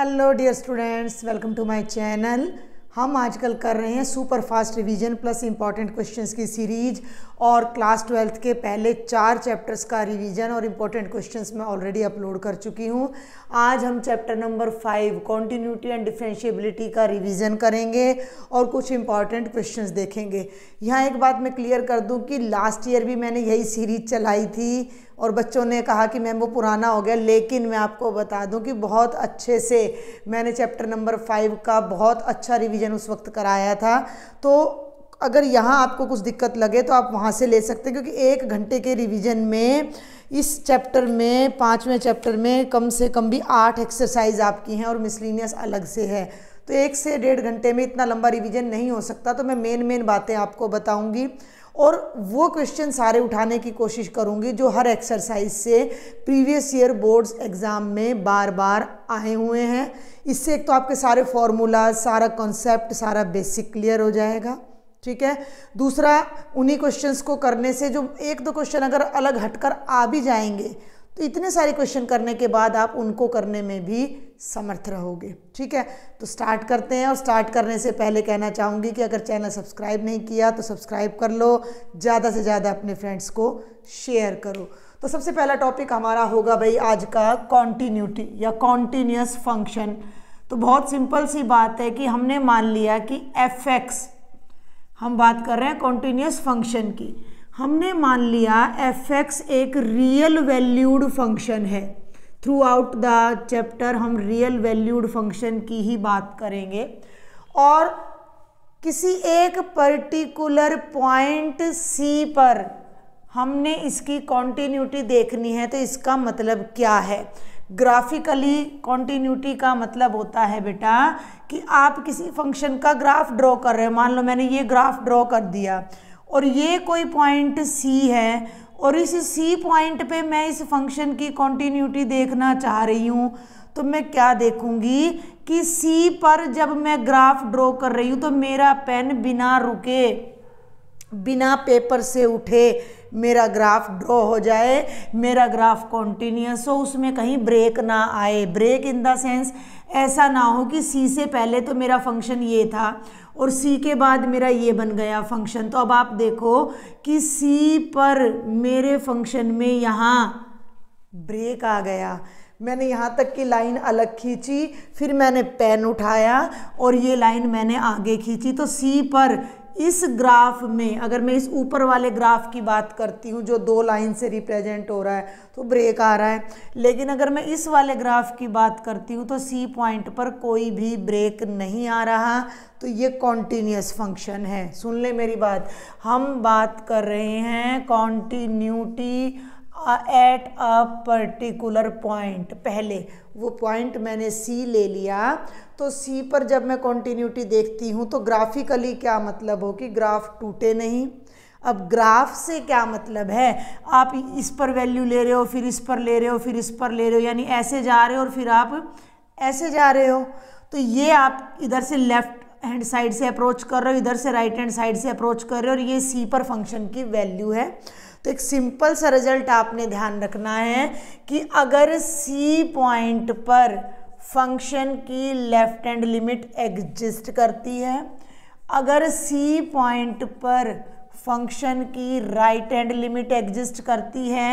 Hello dear students welcome to my channel हम आजकल कर रहे हैं super fast revision plus important questions की सीरीज और क्लास ट्वेल्थ के पहले चार चैप्टर्स का रिवीजन और इम्पॉर्टेंट क्वेश्चंस मैं ऑलरेडी अपलोड कर चुकी हूँ आज हम chapter number five continuity and differentiability का रिवीजन करेंगे और कुछ इंपॉर्टेंट क्वेश्चन देखेंगे यहाँ एक बात मैं क्लियर कर दूँ कि लास्ट ईयर भी मैंने यही सीरीज चलाई थी और बच्चों ने कहा कि मैम वो पुराना हो गया लेकिन मैं आपको बता दूं कि बहुत अच्छे से मैंने चैप्टर नंबर फाइव का बहुत अच्छा रिवीजन उस वक्त कराया था तो अगर यहाँ आपको कुछ दिक्कत लगे तो आप वहाँ से ले सकते हैं क्योंकि एक घंटे के रिवीजन में इस चैप्टर में पाँचवें चैप्टर में कम से कम भी आठ एक्सरसाइज आपकी हैं और मिसलिनियस अलग से है तो एक से डेढ़ घंटे में इतना लंबा रिवीजन नहीं हो सकता तो मैं मेन मेन बातें आपको बताऊँगी और वो क्वेश्चन सारे उठाने की कोशिश करूँगी जो हर एक्सरसाइज से प्रीवियस ईयर बोर्ड्स एग्ज़ाम में बार बार आए हुए हैं इससे एक तो आपके सारे फॉर्मूला सारा कॉन्सेप्ट सारा बेसिक क्लियर हो जाएगा ठीक है दूसरा उन्हीं क्वेश्चंस को करने से जो एक दो क्वेश्चन अगर अलग हटकर आ भी जाएंगे तो इतने सारे क्वेश्चन करने के बाद आप उनको करने में भी समर्थ रहोगे ठीक है तो स्टार्ट करते हैं और स्टार्ट करने से पहले कहना चाहूँगी कि अगर चैनल सब्सक्राइब नहीं किया तो सब्सक्राइब कर लो ज़्यादा से ज़्यादा अपने फ्रेंड्स को शेयर करो तो सबसे पहला टॉपिक हमारा होगा भाई आज का कॉन्टीन्यूटी या कॉन्टीन्यूस फंक्शन तो बहुत सिंपल सी बात है कि हमने मान लिया कि एफ हम बात कर रहे हैं कॉन्टीन्यूस फंक्शन की हमने मान लिया एफ एक रियल वैल्यूड फंक्शन है थ्रू आउट द चैप्टर हम रियल वैल्यूड फंक्शन की ही बात करेंगे और किसी एक पर्टिकुलर पॉइंट सी पर हमने इसकी कॉन्टीन्यूटी देखनी है तो इसका मतलब क्या है ग्राफिकली कॉन्टीन्यूटी का मतलब होता है बेटा कि आप किसी फंक्शन का ग्राफ ड्रॉ कर रहे हो मान लो मैंने ये ग्राफ ड्रॉ कर दिया और ये कोई पॉइंट सी है और इस सी पॉइंट पे मैं इस फंक्शन की कॉन्टीन्यूटी देखना चाह रही हूँ तो मैं क्या देखूँगी कि सी पर जब मैं ग्राफ ड्रॉ कर रही हूँ तो मेरा पेन बिना रुके बिना पेपर से उठे मेरा ग्राफ ड्रॉ हो जाए मेरा ग्राफ कॉन्टीन्यूस हो उसमें कहीं ब्रेक ना आए ब्रेक इन द सेंस ऐसा ना हो कि सी से पहले तो मेरा फंक्शन ये था और सी के बाद मेरा ये बन गया फंक्शन तो अब आप देखो कि सी पर मेरे फंक्शन में यहाँ ब्रेक आ गया मैंने यहाँ तक की लाइन अलग खींची फिर मैंने पेन उठाया और ये लाइन मैंने आगे खींची तो सी पर इस ग्राफ में अगर मैं इस ऊपर वाले ग्राफ की बात करती हूँ जो दो लाइन से रिप्रेजेंट हो रहा है तो ब्रेक आ रहा है लेकिन अगर मैं इस वाले ग्राफ की बात करती हूँ तो सी पॉइंट पर कोई भी ब्रेक नहीं आ रहा तो ये कॉन्टीन्यूस फंक्शन है सुन ले मेरी बात हम बात कर रहे हैं continuity at a particular point पहले वो पॉइंट मैंने सी ले लिया तो सी पर जब मैं कॉन्टीन्यूटी देखती हूँ तो ग्राफिकली क्या मतलब हो कि ग्राफ टूटे नहीं अब ग्राफ से क्या मतलब है आप इस पर वैल्यू ले रहे हो फिर इस पर ले रहे हो फिर इस पर ले रहे हो यानी ऐसे जा रहे हो और फिर आप ऐसे जा रहे हो तो ये आप इधर से लेफ्ट हैंड साइड से अप्रोच कर रहे हो इधर से राइट हैंड साइड से अप्रोच कर रहे हो और ये सी पर फंक्शन की वैल्यू है तो एक सिंपल सा रिजल्ट आपने ध्यान रखना है कि अगर सी पॉइंट पर फंक्शन की लेफ्ट हैंड लिमिट एग्जिस्ट करती है अगर सी पॉइंट पर फंक्शन की राइट हैंड लिमिट एग्जिस्ट करती है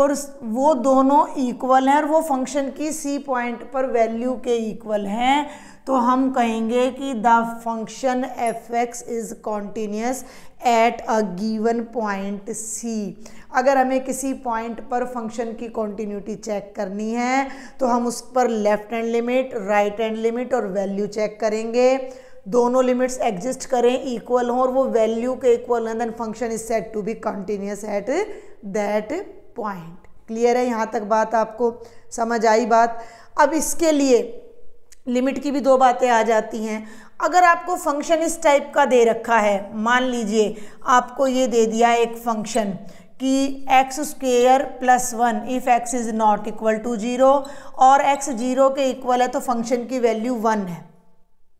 और वो दोनों इक्वल हैं और वो फंक्शन की सी पॉइंट पर वैल्यू के इक्वल हैं तो हम कहेंगे कि the function F X is continuous at a given point C अगर हमें किसी पॉइंट पर फंक्शन की कॉन्टीन्यूटी चेक करनी है तो हम उस पर left hand limit right hand limit और वैल्यू चेक करेंगे दोनों लिमिट्स एग्जिस्ट करें इक्वल हों और वो वैल्यू के इक्वल हैं then function is said to be continuous at that point clear है यहाँ तक बात आपको समझ आई बात अब इसके लिए लिमिट की भी दो बातें आ जाती हैं अगर आपको फंक्शन इस टाइप का दे रखा है मान लीजिए आपको ये दे दिया एक फंक्शन कि x square plus one if X is not equal to zero और एक्स जीरो के इक्वल है तो फंक्शन की वैल्यू वन है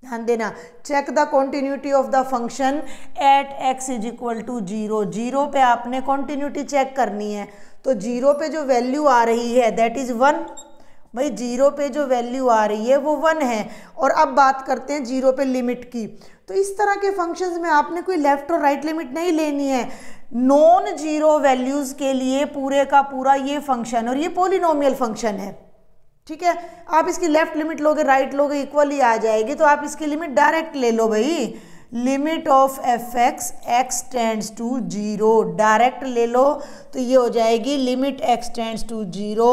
ध्यान देना check the continuity of the function at x is equal to zero zero पे आपने कॉन्टीन्यूटी चेक करनी है तो जीरो पे जो वैल्यू आ रही है दैट इज़ वन भाई जीरो पे जो वैल्यू आ रही है वो वन है और अब बात करते हैं जीरो पे लिमिट की तो इस तरह के फंक्शंस में आपने कोई लेफ़्ट और राइट लिमिट नहीं लेनी है नॉन जीरो वैल्यूज़ के लिए पूरे का पूरा ये फंक्शन और ये पोलिनोमियल फंक्शन है ठीक है आप इसकी लेफ़्ट लिमिट लोगे राइट लोगे इक्वली आ जाएगी तो आप इसकी लिमिट डायरेक्ट ले लो भाई limit of F X X tends to zero direct ले लो तो ये हो जाएगी limit x tends to zero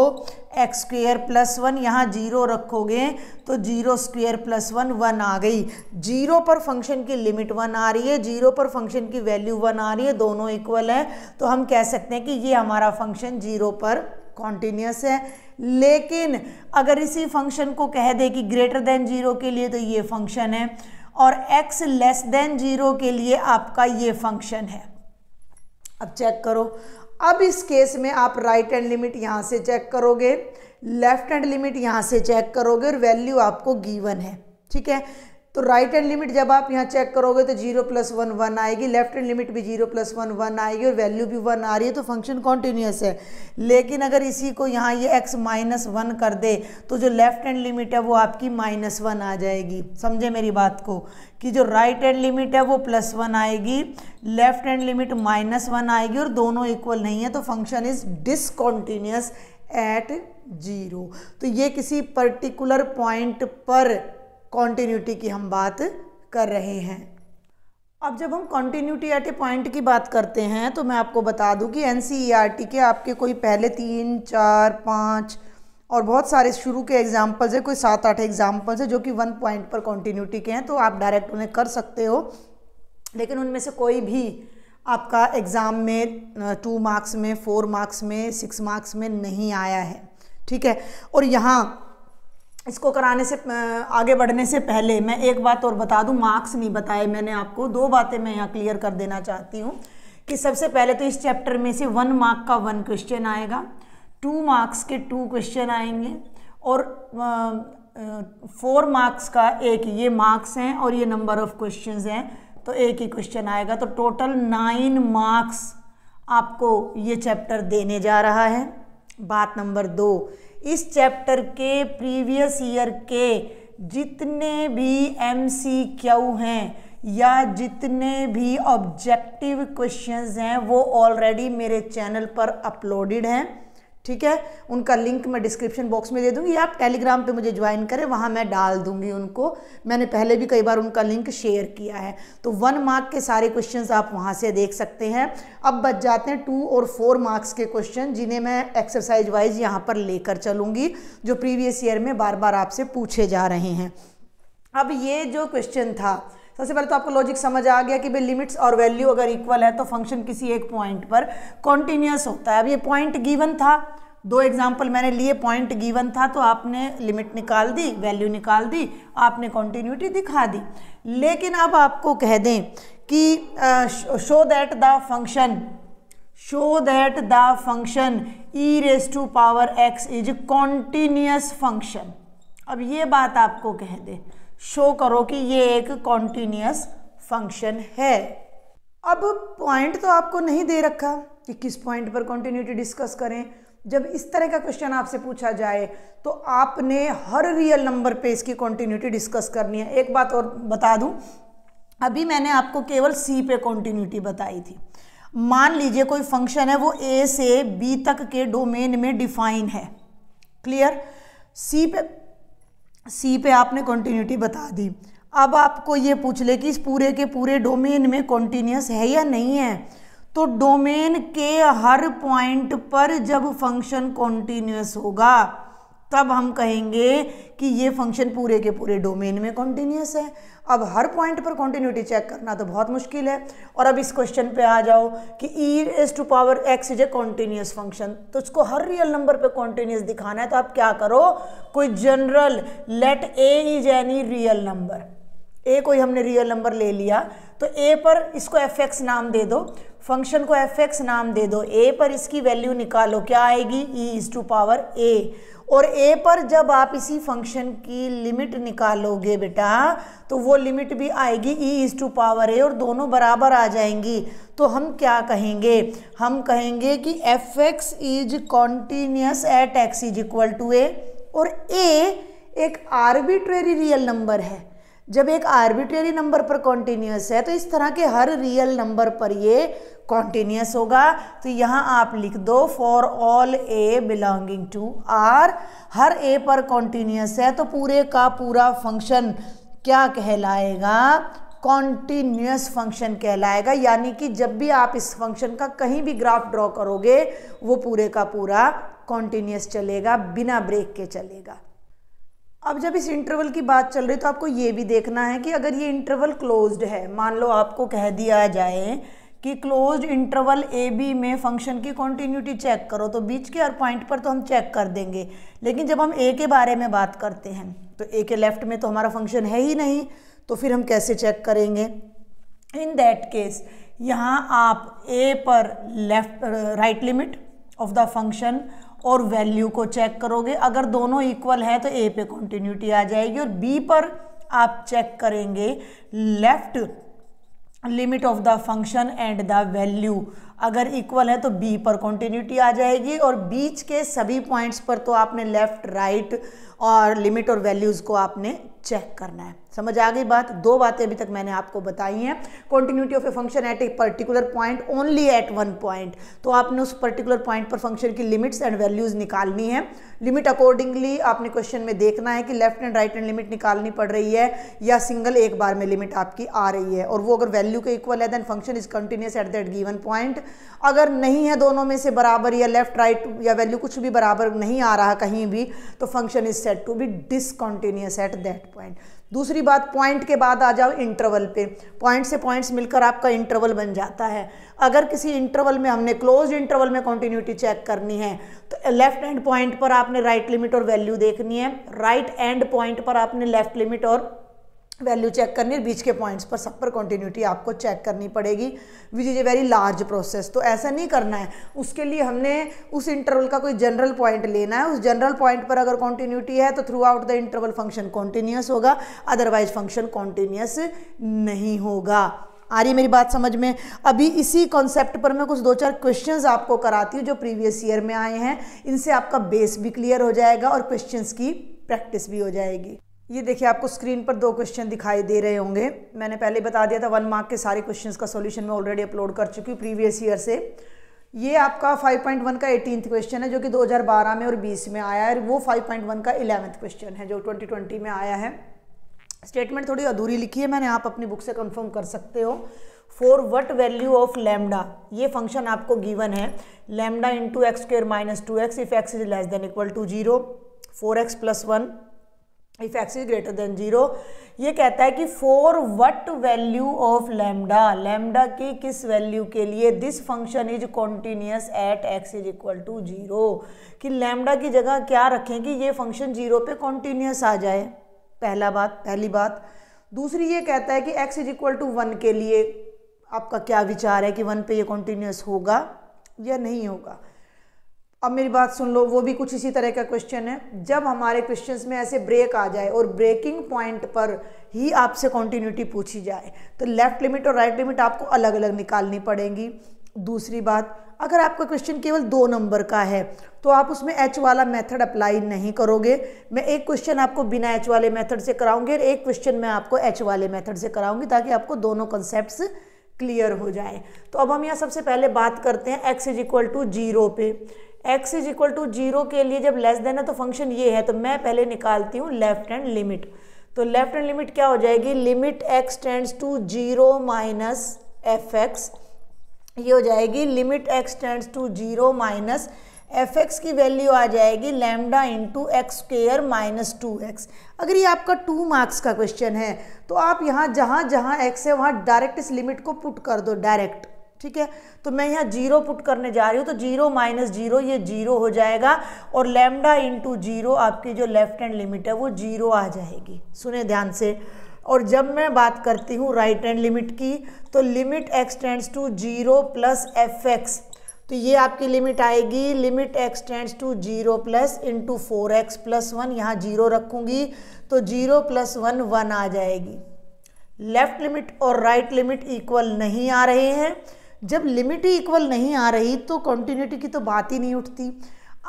X square plus one यहाँ जीरो रखोगे तो zero square plus one one आ गई जीरो पर फंक्शन की लिमिट वन आ रही है जीरो पर फंक्शन की वैल्यू वन आ रही है दोनों इक्वल है तो हम कह सकते हैं कि ये हमारा फंक्शन जीरो पर कॉन्टीन्यूस है लेकिन अगर इसी फंक्शन को कह दे कि ग्रेटर देन जीरो के लिए तो ये फंक्शन है और x लेस देन जीरो के लिए आपका ये फंक्शन है अब चेक करो अब इस केस में आप राइट हैंड लिमिट यहाँ से चेक करोगे लेफ्ट हैंड लिमिट यहाँ से चेक करोगे और वैल्यू आपको गिवन है ठीक है तो राइट हैंड लिमिट जब आप यहाँ चेक करोगे तो जीरो प्लस वन वन आएगी लेफ्ट हैंड लिमिट भी जीरो प्लस वन वन आएगी और वैल्यू भी वन आ रही है तो फंक्शन कॉन्टीन्यूस है लेकिन अगर इसी को यहाँ ये एक्स माइनस वन कर दे तो जो लेफ्ट हैंड लिमिट है वो आपकी माइनस वन आ जाएगी समझे मेरी बात को कि जो राइट हैंड लिमिट है वो प्लस वन आएगी left hand limit minus one आएगी और दोनों इक्वल नहीं है तो function is discontinuous at zero तो ये किसी पर्टिकुलर पॉइंट पर कॉन्टीन्यूटी की हम बात कर रहे हैं अब जब हम कॉन्टीन्यूटी एट ए पॉइंट की बात करते हैं तो मैं आपको बता दूं कि एन e के आपके कोई पहले तीन चार पाँच और बहुत सारे शुरू के एग्जाम्पल्स हैं कोई सात आठ एग्जाम्पल्स हैं जो कि वन पॉइंट पर कॉन्टीन्यूटी के हैं तो आप डायरेक्ट उन्हें कर सकते हो लेकिन उनमें से कोई भी आपका एग्ज़ाम में टू मार्क्स में फोर मार्क्स में सिक्स मार्क्स में नहीं आया है ठीक है और यहाँ इसको कराने से आगे बढ़ने से पहले मैं एक बात और बता दूं मार्क्स नहीं बताए मैंने आपको दो बातें मैं यहाँ क्लियर कर देना चाहती हूँ कि सबसे पहले तो इस चैप्टर में से वन मार्क का वन क्वेश्चन आएगा टू मार्क्स के टू क्वेश्चन आएंगे और फोर मार्क्स का एक ये मार्क्स हैं और ये नंबर ऑफ क्वेश्चन हैं तो एक ही क्वेश्चन आएगा तो टोटल नाइन मार्क्स आपको ये चैप्टर देने जा रहा है बात नंबर दो इस चैप्टर के प्रीवियस ईयर के जितने भी एम सी क्यू हैं या जितने भी ऑब्जेक्टिव क्वेश्चंस हैं वो ऑलरेडी मेरे चैनल पर अपलोडेड हैं ठीक है उनका लिंक मैं डिस्क्रिप्शन बॉक्स में दे दूंगी या आप टेलीग्राम पे मुझे ज्वाइन करें वहाँ मैं डाल दूंगी उनको मैंने पहले भी कई बार उनका लिंक शेयर किया है तो वन मार्क के सारे क्वेश्चन आप वहाँ से देख सकते हैं अब बच जाते हैं टू और फोर मार्क्स के क्वेश्चन जिन्हें मैं एक्सरसाइज वाइज यहाँ पर लेकर चलूँगी जो प्रीवियस ईयर में बार बार आपसे पूछे जा रहे हैं अब ये जो क्वेश्चन था सबसे पहले तो आपको लॉजिक समझ आ गया कि भाई लिमिट्स और वैल्यू अगर इक्वल है तो फंक्शन किसी एक पॉइंट पर कॉन्टिन्यूस होता है अब ये पॉइंट गिवन था दो एग्जाम्पल मैंने लिए पॉइंट गिवन था तो आपने लिमिट निकाल दी वैल्यू निकाल दी आपने कॉन्टीन्यूटी दिखा दी लेकिन अब आपको कह दें कि show that the function show that the function E raise to power X is continuous function अब ये बात आपको कह दें शो करो कि ये एक कॉन्टीन्यूस फंक्शन है अब पॉइंट तो आपको नहीं दे रखा कि किस पॉइंट पर कॉन्टीन्यूटी डिस्कस करें जब इस तरह का क्वेश्चन आपसे पूछा जाए तो आपने हर रियल नंबर पे इसकी कॉन्टीन्यूटी डिस्कस करनी है एक बात और बता दूं अभी मैंने आपको केवल सी पे कॉन्टीन्यूटी बताई थी मान लीजिए कोई फंक्शन है वो ए से बी तक के डोमेन में डिफाइन है क्लियर सी पे सी पे आपने कॉन्टीन्यूटी बता दी अब आपको ये पूछ ले कि इस पूरे के पूरे डोमेन में कॉन्टीन्यूस है या नहीं है तो डोमेन के हर पॉइंट पर जब फंक्शन कॉन्टीन्यूस होगा तब हम कहेंगे कि ये फंक्शन पूरे के पूरे डोमेन में कॉन्टीन्यूस है अब हर पॉइंट पर कॉन्टीन्यूटी चेक करना तो बहुत मुश्किल है और अब इस क्वेश्चन पे आ जाओ कि E is to power X is a continuous function तो उसको हर रियल नंबर पे कॉन्टीन्यूस दिखाना है तो आप क्या करो कोई general let A is any real number A कोई हमने रियल नंबर ले लिया तो ए पर इसको एफ एक्स नाम दे दो फंक्शन को एफ एक्स नाम दे दो ए पर इसकी वैल्यू निकालो क्या आएगी E is to power A और ए पर जब आप इसी फंक्शन की लिमिट निकालोगे बेटा तो वो लिमिट भी आएगी E is to power A और दोनों बराबर आ जाएंगी तो हम क्या कहेंगे हम कहेंगे कि F x is continuous at x is equal to A और ए एक आर्बिट्रेरी रियल नंबर है जब एक आर्बिट्रेरी नंबर पर कॉन्टीन्यूस है तो इस तरह के हर रियल नंबर पर ये कॉन्टीन्यूस होगा तो यहाँ आप लिख दो for all A belonging to R हर ए पर कॉन्टीन्यूस है तो पूरे का पूरा फंक्शन क्या कहलाएगा कॉन्टीन्यूस फंक्शन कहलाएगा यानी कि जब भी आप इस फंक्शन का कहीं भी ग्राफ ड्रॉ करोगे वो पूरे का पूरा कॉन्टीन्यूस चलेगा बिना ब्रेक के चलेगा अब जब इस इंटरवल की बात चल रही तो आपको ये भी देखना है कि अगर ये इंटरवल क्लोज्ड है मान लो आपको कह दिया जाए कि क्लोज इंटरवल ए बी में फंक्शन की कॉन्टीन्यूटी चेक करो तो बीच के हर पॉइंट पर तो हम चेक कर देंगे लेकिन जब हम ए के बारे में बात करते हैं तो ए के लेफ्ट में तो हमारा फंक्शन है ही नहीं तो फिर हम कैसे चेक करेंगे इन दैट केस यहाँ आप ए पर left right limit of the function और वैल्यू को चेक करोगे अगर दोनों इक्वल हैं तो ए पे कॉन्टीन्यूटी आ जाएगी और बी पर आप चेक करेंगे left limit of the function and the value अगर इक्वल है तो बी पर कॉन्टिन्यूटी आ जाएगी और बीच के सभी पॉइंट्स पर तो आपने लेफ्ट राइट और लिमिट और वैल्यूज़ को आपने चेक करना है समझ आ गई बात दो बातें अभी तक मैंने आपको बताई हैं continuity of a function at a particular point only at one point तो आपने उस पर्टिकुलर पॉइंट पर फंक्शन की लिमिट्स एंड वैल्यूज निकालनी है लिमिट अकॉर्डिंगली आपने क्वेश्चन में देखना है कि left and right hand limit निकालनी पड़ रही है या सिंगल एक बार में लिमिट आपकी आ रही है और वो अगर वैल्यू के इक्वल है then function is continuous at that given point अगर नहीं है दोनों में से बराबर या लेफ्ट राइट या वैल्यू कुछ भी बराबर नहीं आ रहा कहीं भी तो function is said to be discontinuous at that point दूसरी बात पॉइंट के बाद आ जाओ इंटरवल पे पॉइंट से पॉइंट्स मिलकर आपका इंटरवल बन जाता है अगर किसी इंटरवल में हमने क्लोज इंटरवल में कॉन्टिन्यूटी चेक करनी है तो लेफ्ट एंड पॉइंट पर आपने राइट right लिमिट और वैल्यू देखनी है राइट एंड पॉइंट पर आपने लेफ्ट लिमिट और वैल्यू चेक करनी है बीच के पॉइंट्स पर सब पर कॉन्टीन्यूटी आपको चेक करनी पड़ेगी which is a very large process तो ऐसा नहीं करना है उसके लिए हमने उस इंटरवल का कोई जनरल पॉइंट लेना है उस जनरल पॉइंट पर अगर कॉन्टीन्यूटी है तो throughout the interval function continuous होगा अदरवाइज फंक्शन कॉन्टीन्यूस नहीं होगा आ रही मेरी बात समझ में अभी इसी कॉन्सेप्ट पर मैं कुछ दो चार क्वेश्चंस आपको कराती हूँ जो प्रीवियस ईयर में आए हैं इनसे आपका बेस भी क्लियर हो जाएगा और क्वेश्चंस की प्रैक्टिस भी हो जाएगी ये देखिए आपको स्क्रीन पर दो क्वेश्चन दिखाई दे रहे होंगे मैंने पहले बता दिया था वन मार्क के सारे क्वेश्चंस का सॉल्यूशन मैं ऑलरेडी अपलोड कर चुकी हूँ प्रीवियस ईयर से ये आपका 5.1 का एटीन क्वेश्चन है जो कि 2012 में और 20 में आया है और वो 5.1 का इलेवेंथ क्वेश्चन है जो 2020 में आया है स्टेटमेंट थोड़ी अधूरी लिखी है मैंने आप अपनी बुक से कंफर्म कर सकते हो for what value of lambda ये फंक्शन आपको गिवन है in into x square minus two x if x is less than equal to zero four x plus one if x is greater than zero ये कहता है कि for what value of lambda lambda की किस value के लिए this function is continuous at x is equal to zero कि lambda की जगह क्या रखें कि ये फंक्शन जीरो पे कॉन्टीन्यूस आ जाए पहला बात पहली बात दूसरी ये कहता है कि x is equal to one के लिए आपका क्या विचार है कि वन पे ये कॉन्टीन्यूस होगा या नहीं होगा अब मेरी बात सुन लो वो भी कुछ इसी तरह का क्वेश्चन है जब हमारे क्वेश्चंस में ऐसे ब्रेक आ जाए और ब्रेकिंग पॉइंट पर ही आपसे कॉन्टीन्यूटी पूछी जाए तो लेफ़्ट लिमिट और राइट right लिमिट आपको अलग अलग निकालनी पड़ेगी दूसरी बात अगर आपका क्वेश्चन केवल दो नंबर का है तो आप उसमें एच वाला मेथड अप्लाई नहीं करोगे मैं एक क्वेश्चन आपको बिना एच वाले मेथड से कराऊंगी और एक क्वेश्चन मैं आपको एच वाले मेथड से कराऊंगी ताकि आपको दोनों कॉन्सेप्ट क्लियर हो जाए तो अब हम यहाँ सबसे पहले बात करते हैं x is equal to zero पे x is equal to zero के लिए जब लेस देन है तो फंक्शन ये है तो मैं पहले निकालती हूँ लेफ्ट हैंड लिमिट तो लेफ्ट हैंड लिमिट क्या हो जाएगी limit x tends to zero minus f x ये हो जाएगी limit x tends to zero minus f x की वैल्यू आ जाएगी lambda into x square minus two x अगर ये आपका टू मार्क्स का क्वेश्चन है तो आप यहाँ जहाँ जहाँ एक्स है वहाँ डायरेक्ट इस लिमिट को पुट कर दो डायरेक्ट ठीक है तो मैं यहाँ जीरो पुट करने जा रही हूँ तो जीरो माइनस जीरो ये जीरो हो जाएगा और लेमडा इंटू जीरो आपकी जो लेफ्ट हैंड लिमिट है वो जीरो आ जाएगी सुने ध्यान से और जब मैं बात करती हूँ राइट हैंड लिमिट की तो limit x tends to zero plus f x तो ये आपकी लिमिट आएगी limit x tends to zero plus into four x plus one यहाँ जीरो रखूँगी तो जीरो प्लस वन वन आ जाएगी लेफ़्ट लिमिट और राइट लिमिट इक्वल नहीं आ रहे हैं जब लिमिट ही इक्वल नहीं आ रही तो कॉन्टीन्यूटी की तो बात ही नहीं उठती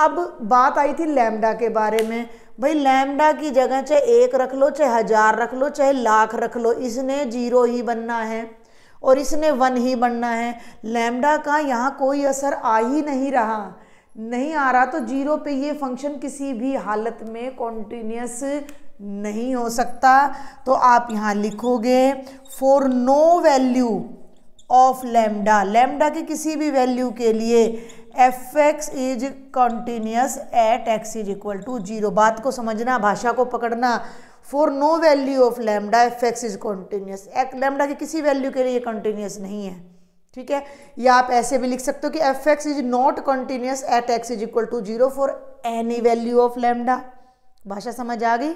अब बात आई थी लैमडा के बारे में भाई लैमडा की जगह चाहे एक रख लो चाहे हज़ार रख लो चाहे लाख रख लो इसने जीरो ही बनना है और इसने वन ही बनना है लैमडा का यहाँ कोई असर आ ही नहीं रहा नहीं आ रहा तो जीरो पे ये फंक्शन किसी भी हालत में कॉन्टीन्यूस नहीं हो सकता तो आप यहाँ लिखोगे for no value of lambda lambda के किसी भी वैल्यू के लिए f x is continuous at x is equal to zero बात को समझना भाषा को पकड़ना for no value of lambda f x is continuous lambda के किसी वैल्यू के लिए कॉन्टीन्यूस नहीं है ठीक है या आप ऐसे भी लिख सकते हो कि F x is not continuous at x is equal to zero for any value of lambda भाषा समझ आ गई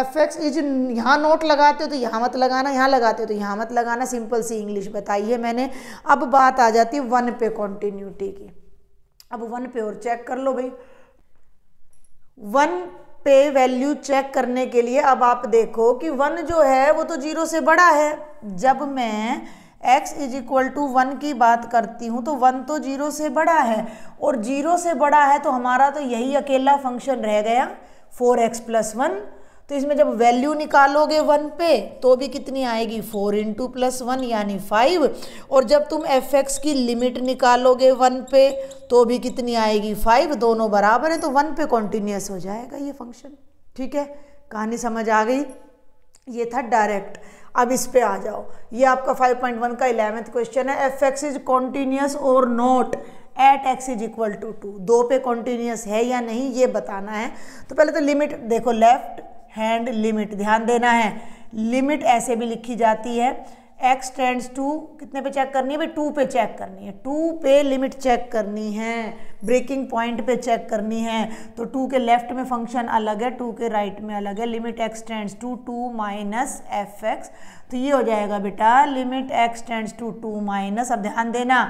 एफ एक्स इज यहाँ नोट लगाते हो तो यहाँ मत लगाना यहाँ लगाते हो तो यहाँ मत लगाना सिंपल सी इंग्लिश बताई है मैंने अब बात आ जाती है वन पे कॉन्टीन्यूटी की अब वन पे और चेक कर लो भाई वन पे वैल्यू चेक करने के लिए अब आप देखो कि वन जो है वो तो जीरो से बड़ा है जब मैं x is equal to one की बात करती हूँ तो वन तो जीरो से बड़ा है और जीरो से बड़ा है तो हमारा तो यही अकेला फंक्शन रह गया फोर एक्स प्लस वन तो इसमें जब वैल्यू निकालोगे वन पे तो भी कितनी आएगी फोर इंटू प्लस वन यानी फाइव और जब तुम एफ एक्स की लिमिट निकालोगे वन पे तो भी कितनी आएगी फाइव दोनों बराबर है तो वन पे कॉन्टीन्यूस हो जाएगा ये फंक्शन ठीक है कहानी समझ आ गई ये था डायरेक्ट अब इस पे आ जाओ ये आपका 5.1 का इलेवेंथ क्वेश्चन है एफ एक्स इज कॉन्टीन्यूस और not at x is equal to two दो पे कॉन्टीन्यूस है या नहीं ये बताना है तो पहले तो लिमिट देखो लेफ्ट हैंड लिमिट ध्यान देना है लिमिट ऐसे भी लिखी जाती है एक्स टेंड्स टू कितने पे चेक करनी है भाई टू पे चेक करनी है टू पे लिमिट चेक करनी है ब्रेकिंग पॉइंट पे चेक करनी है तो टू के लेफ्ट में फंक्शन अलग है टू के राइट right में अलग है limit x tends to two minus f x तो ये हो जाएगा बेटा limit x tends to two minus अब ध्यान देना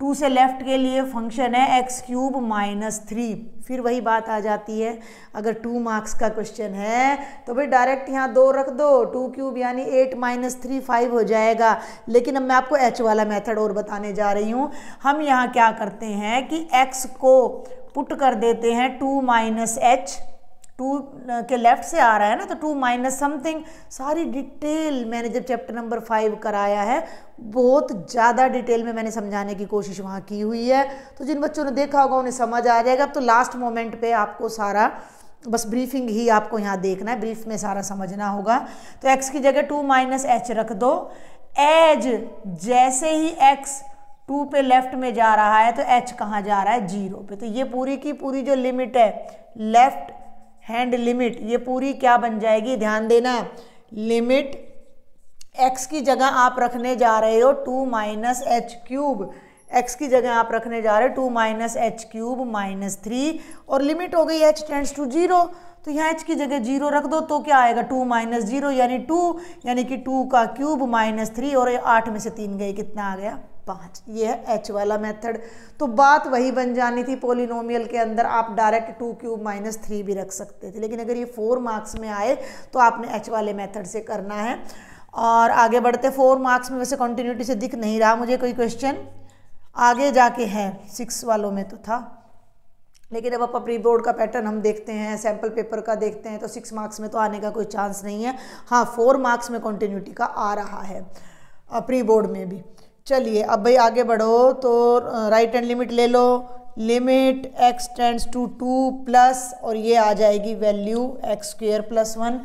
टू से लेफ्ट के लिए फंक्शन है एक्स क्यूब माइनस थ्री फिर वही बात आ जाती है अगर टू मार्क्स का क्वेश्चन है तो भाई डायरेक्ट यहाँ दो रख दो टू क्यूब यानी एट माइनस थ्री फाइव हो जाएगा लेकिन अब मैं आपको एच वाला मेथड और बताने जा रही हूँ हम यहाँ क्या करते हैं कि एक्स को पुट कर देते हैं टू माइनस एच टू के लेफ्ट से आ रहा है ना तो टू माइनस समथिंग सारी डिटेल मैंने जब चैप्टर नंबर फाइव कराया है बहुत ज़्यादा डिटेल में मैंने समझाने की कोशिश वहाँ की हुई है तो जिन बच्चों ने देखा होगा उन्हें समझ आ जाएगा अब तो लास्ट मोमेंट पे आपको सारा बस ब्रीफिंग ही आपको यहाँ देखना है ब्रीफ में सारा समझना होगा तो एक्स की जगह टू माइनस एच रख दो एज जैसे ही एक्स टू पे लेफ्ट में जा रहा है तो एच कहाँ जा रहा है जीरो पे तो ये पूरी की पूरी जो लिमिट है लेफ्ट हैंड लिमिट ये पूरी क्या बन जाएगी ध्यान देना लिमिट एक्स की जगह आप रखने जा रहे हो two minus h cube x की जगह आप रखने जा रहे हो two minus h cube minus three और लिमिट हो गई एच टेंड्स टू जीरो तो यहाँ एच की जगह जीरो रख दो तो क्या आएगा टू माइनस जीरो यानी टू यानी कि टू का क्यूब माइनस थ्री और आठ में से तीन गए कितना आ गया पाँच ये है एच वाला मेथड तो बात वही बन जानी थी पोलिनोमियल के अंदर आप direct two cube minus three भी रख सकते थे लेकिन अगर ये फोर मार्क्स में आए तो आपने एच वाले मेथड से करना है और आगे बढ़ते फोर मार्क्स में वैसे कंटिन्यूटी से दिख नहीं रहा मुझे कोई क्वेश्चन आगे जाके है सिक्स वालों में तो था लेकिन अब आप प्री बोर्ड का पैटर्न हम देखते हैं सैम्पल पेपर का देखते हैं तो सिक्स मार्क्स में तो आने का कोई चांस नहीं है हाँ फोर मार्क्स में कंटिन्यूटी का आ रहा है प्री बोर्ड में भी चलिए अब भाई आगे बढ़ो तो राइट हैंड लिमिट ले लो limit x tends to two plus और ये आ जाएगी value x square plus one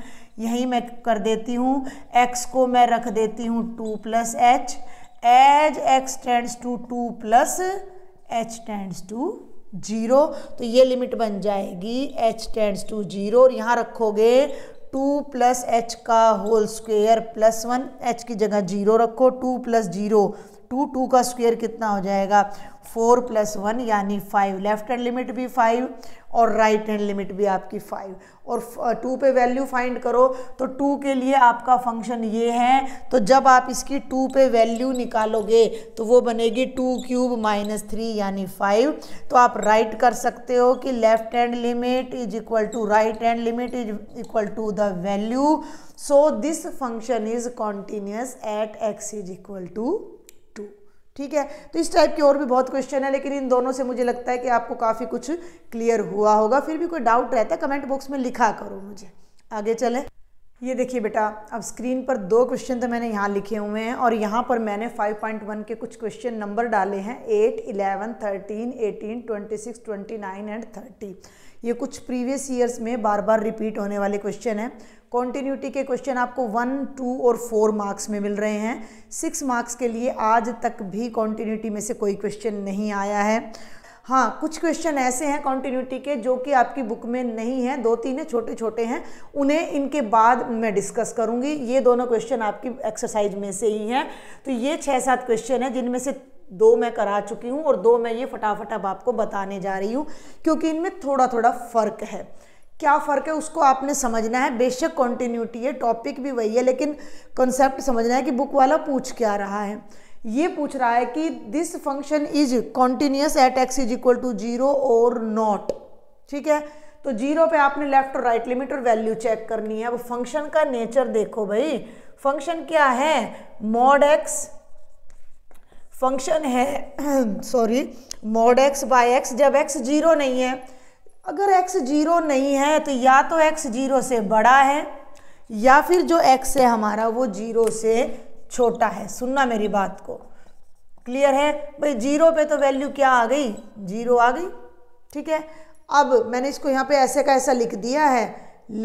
यही मैं कर देती हूँ एक्स को मैं रख देती हूँ two plus h as x tends to two plus h tends to zero तो ये लिमिट बन जाएगी एच टेंड्स टू जीरो और यहाँ रखोगे टू प्लस एच का whole square plus one h की जगह जीरो रखो two plus zero two two का स्क्वेयर कितना हो जाएगा फोर प्लस वन यानी फाइव लेफ्ट हैंड लिमिट भी फाइव और राइट हैंड लिमिट भी आपकी फाइव और टू पे वैल्यू फाइंड करो तो टू के लिए आपका फंक्शन ये है तो जब आप इसकी टू पे वैल्यू निकालोगे तो वो बनेगी टू क्यूब माइनस थ्री यानी फाइव तो आप राइट कर सकते हो कि left hand limit is equal to right hand limit is equal to the value so this function is continuous at x is equal to ठीक है तो इस टाइप के और भी बहुत क्वेश्चन है लेकिन इन दोनों से मुझे लगता है कि आपको काफ़ी कुछ क्लियर हुआ होगा फिर भी कोई डाउट रहता है कमेंट बॉक्स में लिखा करो मुझे आगे चलें ये देखिए बेटा अब स्क्रीन पर दो क्वेश्चन तो मैंने यहाँ लिखे हुए हैं और यहाँ पर मैंने 5.1 के कुछ क्वेश्चन नंबर डाले हैं 8, 11, 13, 18, 26, 29 एंड 30 ये कुछ प्रीवियस ईयर्स में बार बार रिपीट होने वाले क्वेश्चन हैं कॉन्टीन्यूटी के क्वेश्चन आपको वन टू और फोर मार्क्स में मिल रहे हैं सिक्स मार्क्स के लिए आज तक भी कॉन्टीन्यूटी में से कोई क्वेश्चन नहीं आया है हाँ कुछ क्वेश्चन ऐसे हैं कॉन्टीन्यूटी के जो कि आपकी बुक में नहीं है दो तीन है छोटे छोटे हैं उन्हें इनके बाद मैं डिस्कस करूँगी ये दोनों क्वेश्चन आपकी एक्सरसाइज में से ही हैं तो ये छः सात क्वेश्चन हैं जिनमें से दो मैं करा चुकी हूँ और दो मैं ये फटाफट अब आपको बताने जा रही हूँ क्योंकि इनमें थोड़ा थोड़ा फ़र्क है क्या फ़र्क है उसको आपने समझना है बेशक कॉन्टीन्यूटी है टॉपिक भी वही है लेकिन कॉन्सेप्ट समझना है कि बुक वाला पूछ क्या रहा है ये पूछ रहा है कि this function is continuous at x is equal to zero और नॉट ठीक है तो जीरो पे आपने लेफ्ट और राइट लिमिट और वैल्यू चेक करनी है अब फंक्शन का नेचर देखो भाई फंक्शन क्या है मॉड एक्स फंक्शन है sorry mod x by x जब एक्स जीरो नहीं है अगर एक्स जीरो नहीं है तो या तो एक्स जीरो से बड़ा है या फिर जो एक्स है हमारा वो जीरो से छोटा है सुनना मेरी बात को क्लियर है भाई जीरो पे तो वैल्यू क्या आ गई जीरो आ गई ठीक है अब मैंने इसको यहाँ पे ऐसे का ऐसा लिख दिया है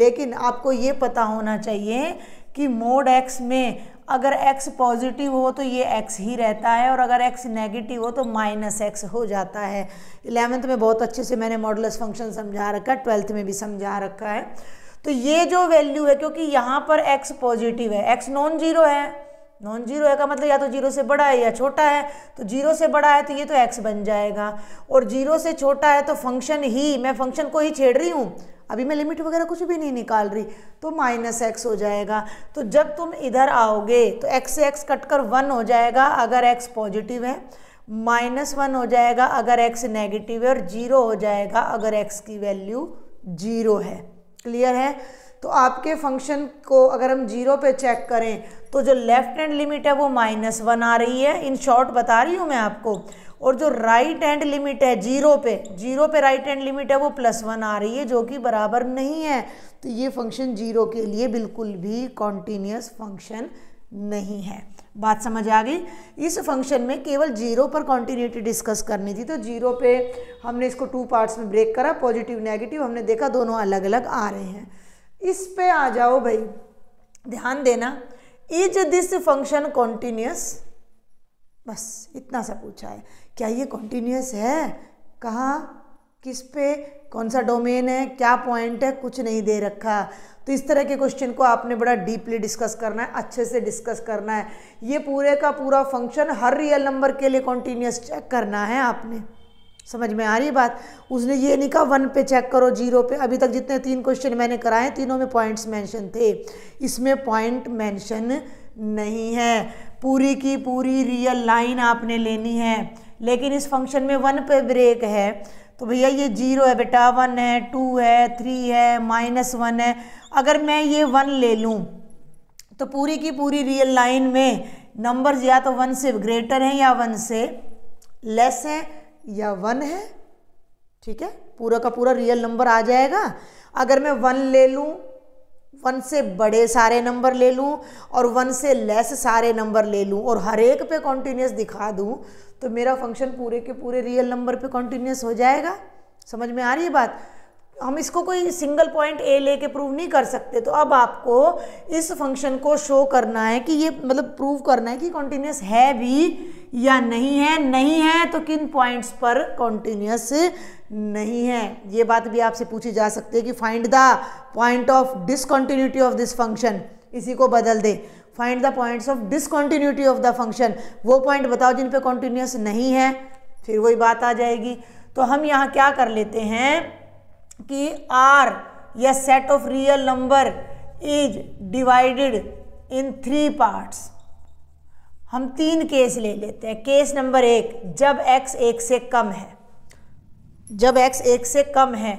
लेकिन आपको ये पता होना चाहिए कि मोड एक्स में अगर एक्स पॉजिटिव हो तो ये एक्स ही रहता है और अगर एक्स नेगेटिव हो तो माइनस एक्स हो जाता है इलेवेंथ में बहुत अच्छे से मैंने मॉडलस फंक्शन समझा रखा है ट्वेल्थ में भी समझा रखा है तो ये जो वैल्यू है क्योंकि यहाँ पर एक्स पॉजिटिव है एक्स नॉन जीरो है नॉन जीरो है का मतलब या तो जीरो से बड़ा है या छोटा है तो जीरो से बड़ा है तो ये तो एक्स बन जाएगा और जीरो से छोटा है तो फंक्शन ही मैं फंक्शन को ही छेड़ रही हूँ अभी मैं लिमिट वगैरह कुछ भी नहीं निकाल रही तो माइनस एक्स हो जाएगा तो जब तुम इधर आओगे तो एक्स से एक्स कट कर वन हो जाएगा अगर एक्स पॉजिटिव है माइनस वन हो जाएगा अगर एक्स नेगेटिव है और जीरो हो जाएगा अगर एक्स की वैल्यू जीरो है क्लियर है तो आपके फंक्शन को अगर हम जीरो पे चेक करें तो जो लेफ्ट हैंड लिमिट है वो माइनस वन आ रही है इन शॉर्ट बता रही हूँ मैं आपको और जो राइट हैंड लिमिट है जीरो पे जीरो पे राइट हैंड लिमिट है वो प्लस वन आ रही है जो कि बराबर नहीं है तो ये फंक्शन जीरो के लिए बिल्कुल भी कॉन्टीन्यूस फंक्शन नहीं है बात समझ आ गई इस फंक्शन में केवल जीरो पर कॉन्टीन्यूटी डिस्कस करनी थी तो जीरो पे हमने इसको टू पार्ट्स में ब्रेक करा पॉजिटिव नेगेटिव हमने देखा दोनों अलग अलग आ रहे हैं इस पे आ जाओ भाई ध्यान देना इज दिस फंक्शन कॉन्टिन्यूस बस इतना सा पूछा है क्या ये कॉन्टिन्यूस है कहाँ किस पे कौन सा डोमेन है क्या पॉइंट है कुछ नहीं दे रखा तो इस तरह के क्वेश्चन को आपने बड़ा डीपली डिस्कस करना है अच्छे से डिस्कस करना है ये पूरे का पूरा फंक्शन हर रियल नंबर के लिए कॉन्टिन्यूस चेक करना है आपने समझ में आ रही बात उसने ये नहीं कहा वन पे चेक करो जीरो पे अभी तक जितने तीन क्वेश्चन मैंने कराए तीनों में पॉइंट्स मेंशन थे इसमें पॉइंट मेंशन नहीं है पूरी की पूरी रियल लाइन आपने लेनी है लेकिन इस फंक्शन में वन पे ब्रेक है तो भैया ये जीरो है बेटा वन है टू है थ्री है माइनस वन है अगर मैं ये वन ले लूँ तो पूरी की पूरी रियल लाइन में नंबर्स या तो वन से ग्रेटर हैं या वन से लेस हैं या वन है ठीक है पूरा का पूरा रियल नंबर आ जाएगा अगर मैं वन ले लूं वन से बड़े सारे नंबर ले लूं और वन से लेस सारे नंबर ले लूं और हर एक पे कॉन्टीन्यूस दिखा दूं तो मेरा फंक्शन पूरे के पूरे रियल नंबर पे कॉन्टीन्यूस हो जाएगा समझ में आ रही है बात हम इसको कोई सिंगल पॉइंट ए लेके प्रूव नहीं कर सकते तो अब आपको इस फंक्शन को शो करना है कि ये मतलब प्रूव करना है कि कॉन्टीन्यूस है भी या नहीं है नहीं है तो किन पॉइंट्स पर कॉन्टीन्यूस नहीं है ये बात भी आपसे पूछी जा सकती है कि find the point of discontinuity of this function इसी को बदल दे find the points of discontinuity of the function वो पॉइंट बताओ जिन पे कॉन्टीन्यूस नहीं है फिर वही बात आ जाएगी तो हम यहाँ क्या कर लेते हैं कि आर या set of real number is divided in three parts हम तीन केस ले लेते हैं केस नंबर एक जब एक्स एक से कम है जब एक्स एक से कम है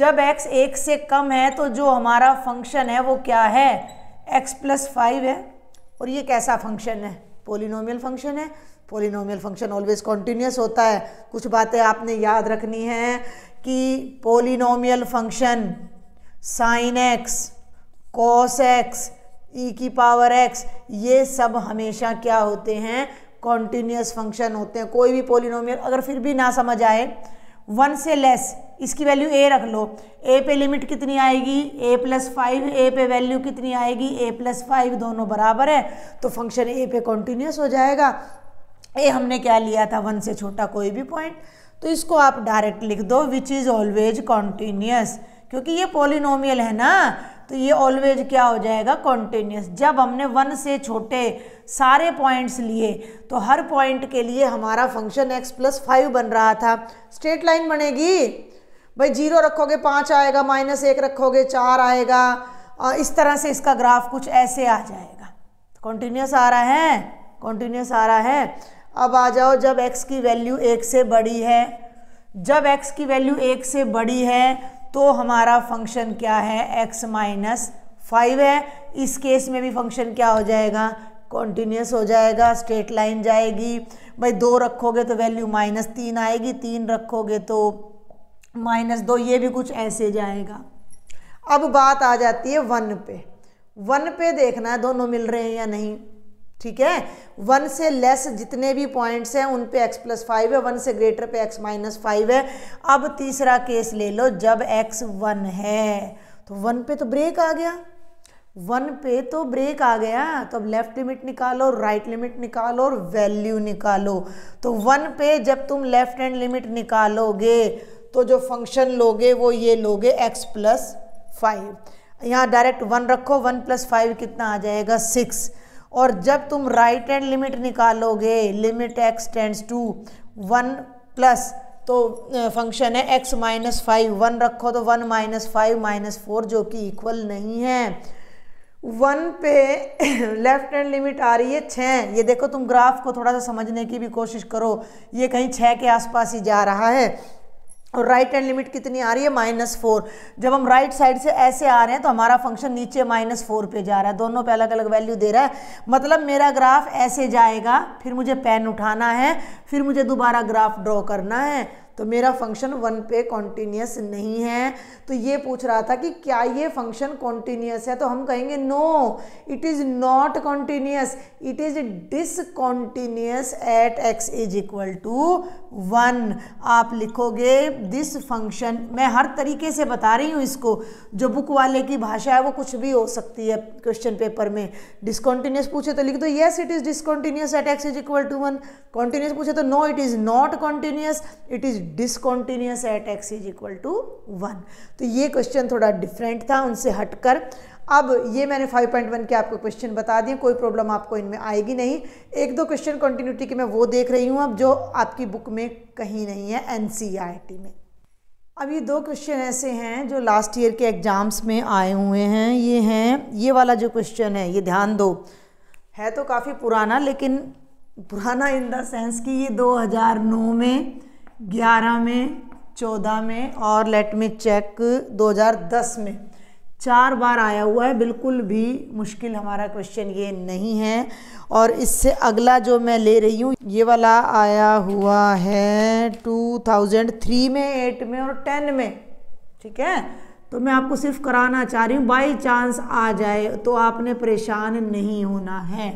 जब एक्स एक से कम है तो जो हमारा फंक्शन है वो क्या है एक्स प्लस फाइव है और ये कैसा फंक्शन है पोलिनोमियल फंक्शन है पोलिनोमियल फंक्शन ऑलवेज कॉन्टिन्यूस होता है कुछ बातें आपने याद रखनी है कि polynomial function sine x cos x e की पावर एक्स ये सब हमेशा क्या होते हैं कॉन्टीन्यूस फंक्शन होते हैं कोई भी पोलिनोमियल अगर फिर भी ना समझ आए वन से लेस इसकी वैल्यू ए रख लो ए पे लिमिट कितनी आएगी ए प्लस फाइव ए पे वैल्यू कितनी आएगी ए प्लस फाइव दोनों बराबर है तो फंक्शन ए पे कॉन्टीन्यूस हो जाएगा ए हमने क्या लिया था वन से छोटा कोई भी पॉइंट तो इसको आप डायरेक्ट लिख दो विच इज़ ऑलवेज कॉन्टीन्यूस क्योंकि ये पोलिनोमियल है ना तो ये ऑलवेज क्या हो जाएगा कॉन्टीन्यूस जब हमने वन से छोटे सारे पॉइंट्स लिए तो हर पॉइंट के लिए हमारा फंक्शन एक्स प्लस फाइव बन रहा था स्ट्रेट लाइन बनेगी भाई जीरो रखोगे पाँच आएगा माइनस एक रखोगे चार आएगा और इस तरह से इसका ग्राफ कुछ ऐसे आ जाएगा कॉन्टीन्यूस आ रहा है कॉन्टीन्यूस आ रहा है अब आ जाओ जब एक्स की वैल्यू एक से बड़ी है जब x की वैल्यू एक से बड़ी है तो हमारा फंक्शन क्या है एक्स माइनस फाइव है इस केस में भी फंक्शन क्या हो जाएगा कॉन्टीन्यूस हो जाएगा स्ट्रेट लाइन जाएगी भाई दो रखोगे तो वैल्यू माइनस तीन आएगी तीन रखोगे तो माइनस दो ये भी कुछ ऐसे जाएगा अब बात आ जाती है वन पे वन पे देखना है दोनों मिल रहे हैं या नहीं ठीक है वन से लेस जितने भी पॉइंट्स हैं उन पे एक्स प्लस फाइव है वन से ग्रेटर पे एक्स माइनस फाइव है अब तीसरा केस ले लो जब एक्स वन है तो वन पे तो ब्रेक आ गया वन पे तो ब्रेक आ गया तो अब लेफ्ट लिमिट निकालो राइट लिमिट निकालो और वैल्यू निकालो तो वन पे जब तुम लेफ्ट हैंड लिमिट निकालोगे तो जो फंक्शन लोगे वो ये लोगे एक्स प्लस फाइव यहाँ डायरेक्ट वन रखो वन प्लस फाइव कितना आ जाएगा सिक्स और जब तुम राइट हैंड लिमिट निकालोगे limit x tends to one plus तो फंक्शन है एक्स माइनस फाइव वन रखो तो one minus five minus four जो कि इक्वल नहीं है वन पे लेफ्ट हैंड लिमिट आ रही है छः ये देखो तुम ग्राफ को थोड़ा सा समझने की भी कोशिश करो ये कहीं छः के आसपास ही जा रहा है और राइट हैंड लिमिट कितनी आ रही है माइनस फोर जब हम राइट right साइड से ऐसे आ रहे हैं तो हमारा फंक्शन नीचे माइनस फोर पे जा रहा है दोनों पे अलग अलग वैल्यू दे रहा है मतलब मेरा ग्राफ ऐसे जाएगा फिर मुझे पेन उठाना है फिर मुझे दोबारा ग्राफ ड्रॉ करना है तो मेरा फंक्शन वन पे कॉन्टीन्यूस नहीं है तो ये पूछ रहा था कि क्या ये फंक्शन कॉन्टीन्यूस है तो हम कहेंगे no it is not continuous it is discontinuous at x is equal to one आप लिखोगे दिस फंक्शन मैं हर तरीके से बता रही हूँ इसको जो बुक वाले की भाषा है वो कुछ भी हो सकती है क्वेश्चन पेपर में डिसकॉन्टीन्यूस पूछे तो लिख दो yes it is discontinuous at x is equal to one continuous पूछे तो no it is not continuous it is discontinuous at x is equal to one तो ये क्वेश्चन थोड़ा डिफरेंट था उनसे हटकर अब ये मैंने 5.1 के आपको क्वेश्चन बता दिए कोई प्रॉब्लम आपको इनमें आएगी नहीं एक दो क्वेश्चन कंटिन्यूटी के मैं वो देख रही हूँ अब जो आपकी बुक में कहीं नहीं है एन e में अब ये दो क्वेश्चन ऐसे हैं जो लास्ट ईयर के एग्ज़ाम्स में आए हुए हैं ये हैं ये वाला जो क्वेश्चन है ये ध्यान दो है तो काफ़ी पुराना लेकिन पुराना इन द सेंस कि ये 2009 में ग्यारह में चौदह में और लेट मी चेक 2010 में चार बार आया हुआ है बिल्कुल भी मुश्किल हमारा क्वेश्चन ये नहीं है और इससे अगला जो मैं ले रही हूँ ये वाला आया हुआ है 2003 में एट में और टेन में ठीक है तो मैं आपको सिर्फ कराना चाह रही हूँ बाई चांस आ जाए तो आपने परेशान नहीं होना है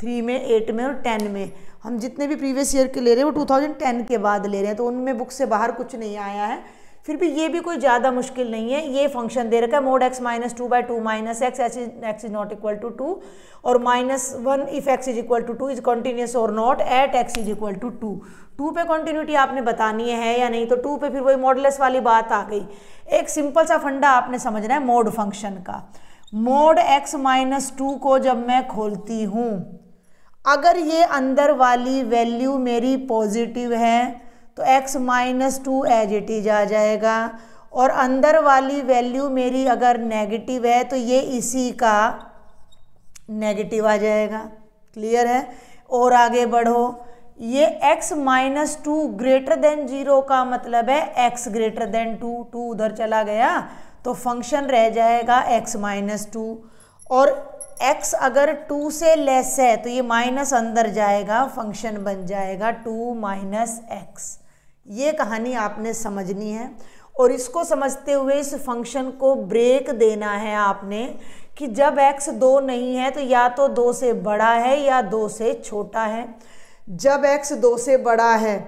थ्री में एट में और टेन में हम जितने भी प्रीवियस ईयर के ले रहे हैं वो 2010 के बाद ले रहे हैं तो उनमें बुक से बाहर कुछ नहीं आया है फिर भी ये भी कोई ज़्यादा मुश्किल नहीं है ये फंक्शन दे रखा है mod x minus two by two minus x h is x is not equal to two और minus one if x is equal to two is continuous और not at x is equal to two two पे continuity आपने बतानी है या नहीं तो to पे फिर वही मॉडलेस वाली बात आ गई एक सिंपल सा फंडा आपने समझना है मोड फंक्शन का मोड एक्स माइनस टू को जब मैं खोलती हूँ अगर ये अंदर वाली वैल्यू मेरी पॉजिटिव है तो x minus two as it is आ जाएगा और अंदर वाली वैल्यू मेरी अगर नेगेटिव है तो ये इसी का नेगेटिव आ जाएगा क्लियर है और आगे बढ़ो ये x minus two greater than zero का मतलब है x greater than two two उधर चला गया तो फंक्शन रह जाएगा x माइनस टू और x अगर टू से लेस है तो ये माइनस अंदर जाएगा फंक्शन बन जाएगा टू माइनस एक्स ये कहानी आपने समझनी है और इसको समझते हुए इस फंक्शन को ब्रेक देना है आपने कि जब x दो नहीं है तो या तो दो से बड़ा है या दो से छोटा है जब x दो से बड़ा है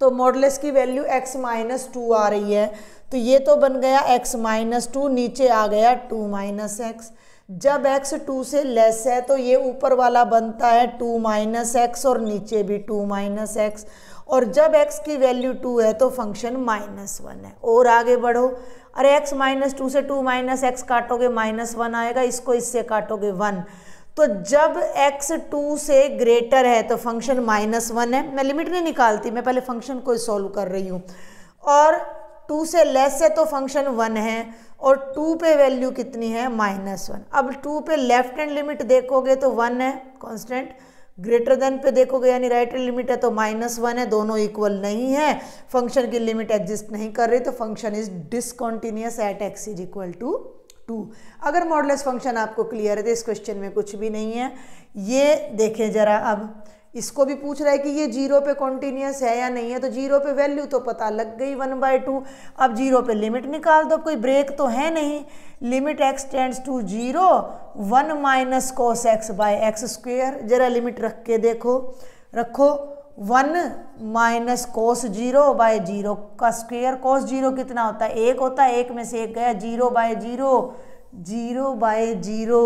तो मॉडलेस की वैल्यू x माइनस टू आ रही है तो ये तो बन गया x माइनस टू नीचे आ गया टू माइनस एक्स जब x टू से लेस है तो ये ऊपर वाला बनता है टू माइनस एक्स और नीचे भी टू माइनस एक्स और जब x की वैल्यू टू है तो फंक्शन माइनस वन है और आगे बढ़ो अरे x माइनस टू से टू माइनस एक्स काटोगे माइनस वन आएगा इसको इससे काटोगे वन तो जब x टू से ग्रेटर है तो फंक्शन माइनस वन है मैं लिमिट नहीं निकालती मैं पहले फंक्शन को सॉल्व कर रही हूँ और टू से लेस है तो फंक्शन वन है और टू पे वैल्यू कितनी है माइनस वन अब टू पे लेफ्ट हैंड लिमिट देखोगे तो वन है कांस्टेंट ग्रेटर देन पे देखोगे यानी राइट हैंड लिमिट है तो माइनस वन है दोनों इक्वल नहीं है फंक्शन की लिमिट एग्जिस्ट नहीं कर रही तो function is discontinuous at x is equal to two अगर मॉडलेस फंक्शन आपको क्लियर है तो इस क्वेश्चन में कुछ भी नहीं है ये देखें ज़रा अब इसको भी पूछ रहा है कि ये जीरो पे कॉन्टीन्यूस है या नहीं है तो जीरो पे वैल्यू तो पता लग गई वन बाई टू अब जीरो पे लिमिट निकाल दो कोई ब्रेक तो है नहीं limit x tends to zero one minus cos x by x square जरा लिमिट रख के देखो रखो one minus cos zero by zero का स्क्वेयर कोस जीरो कितना होता है एक होता है एक में से एक गया zero by zero zero by zero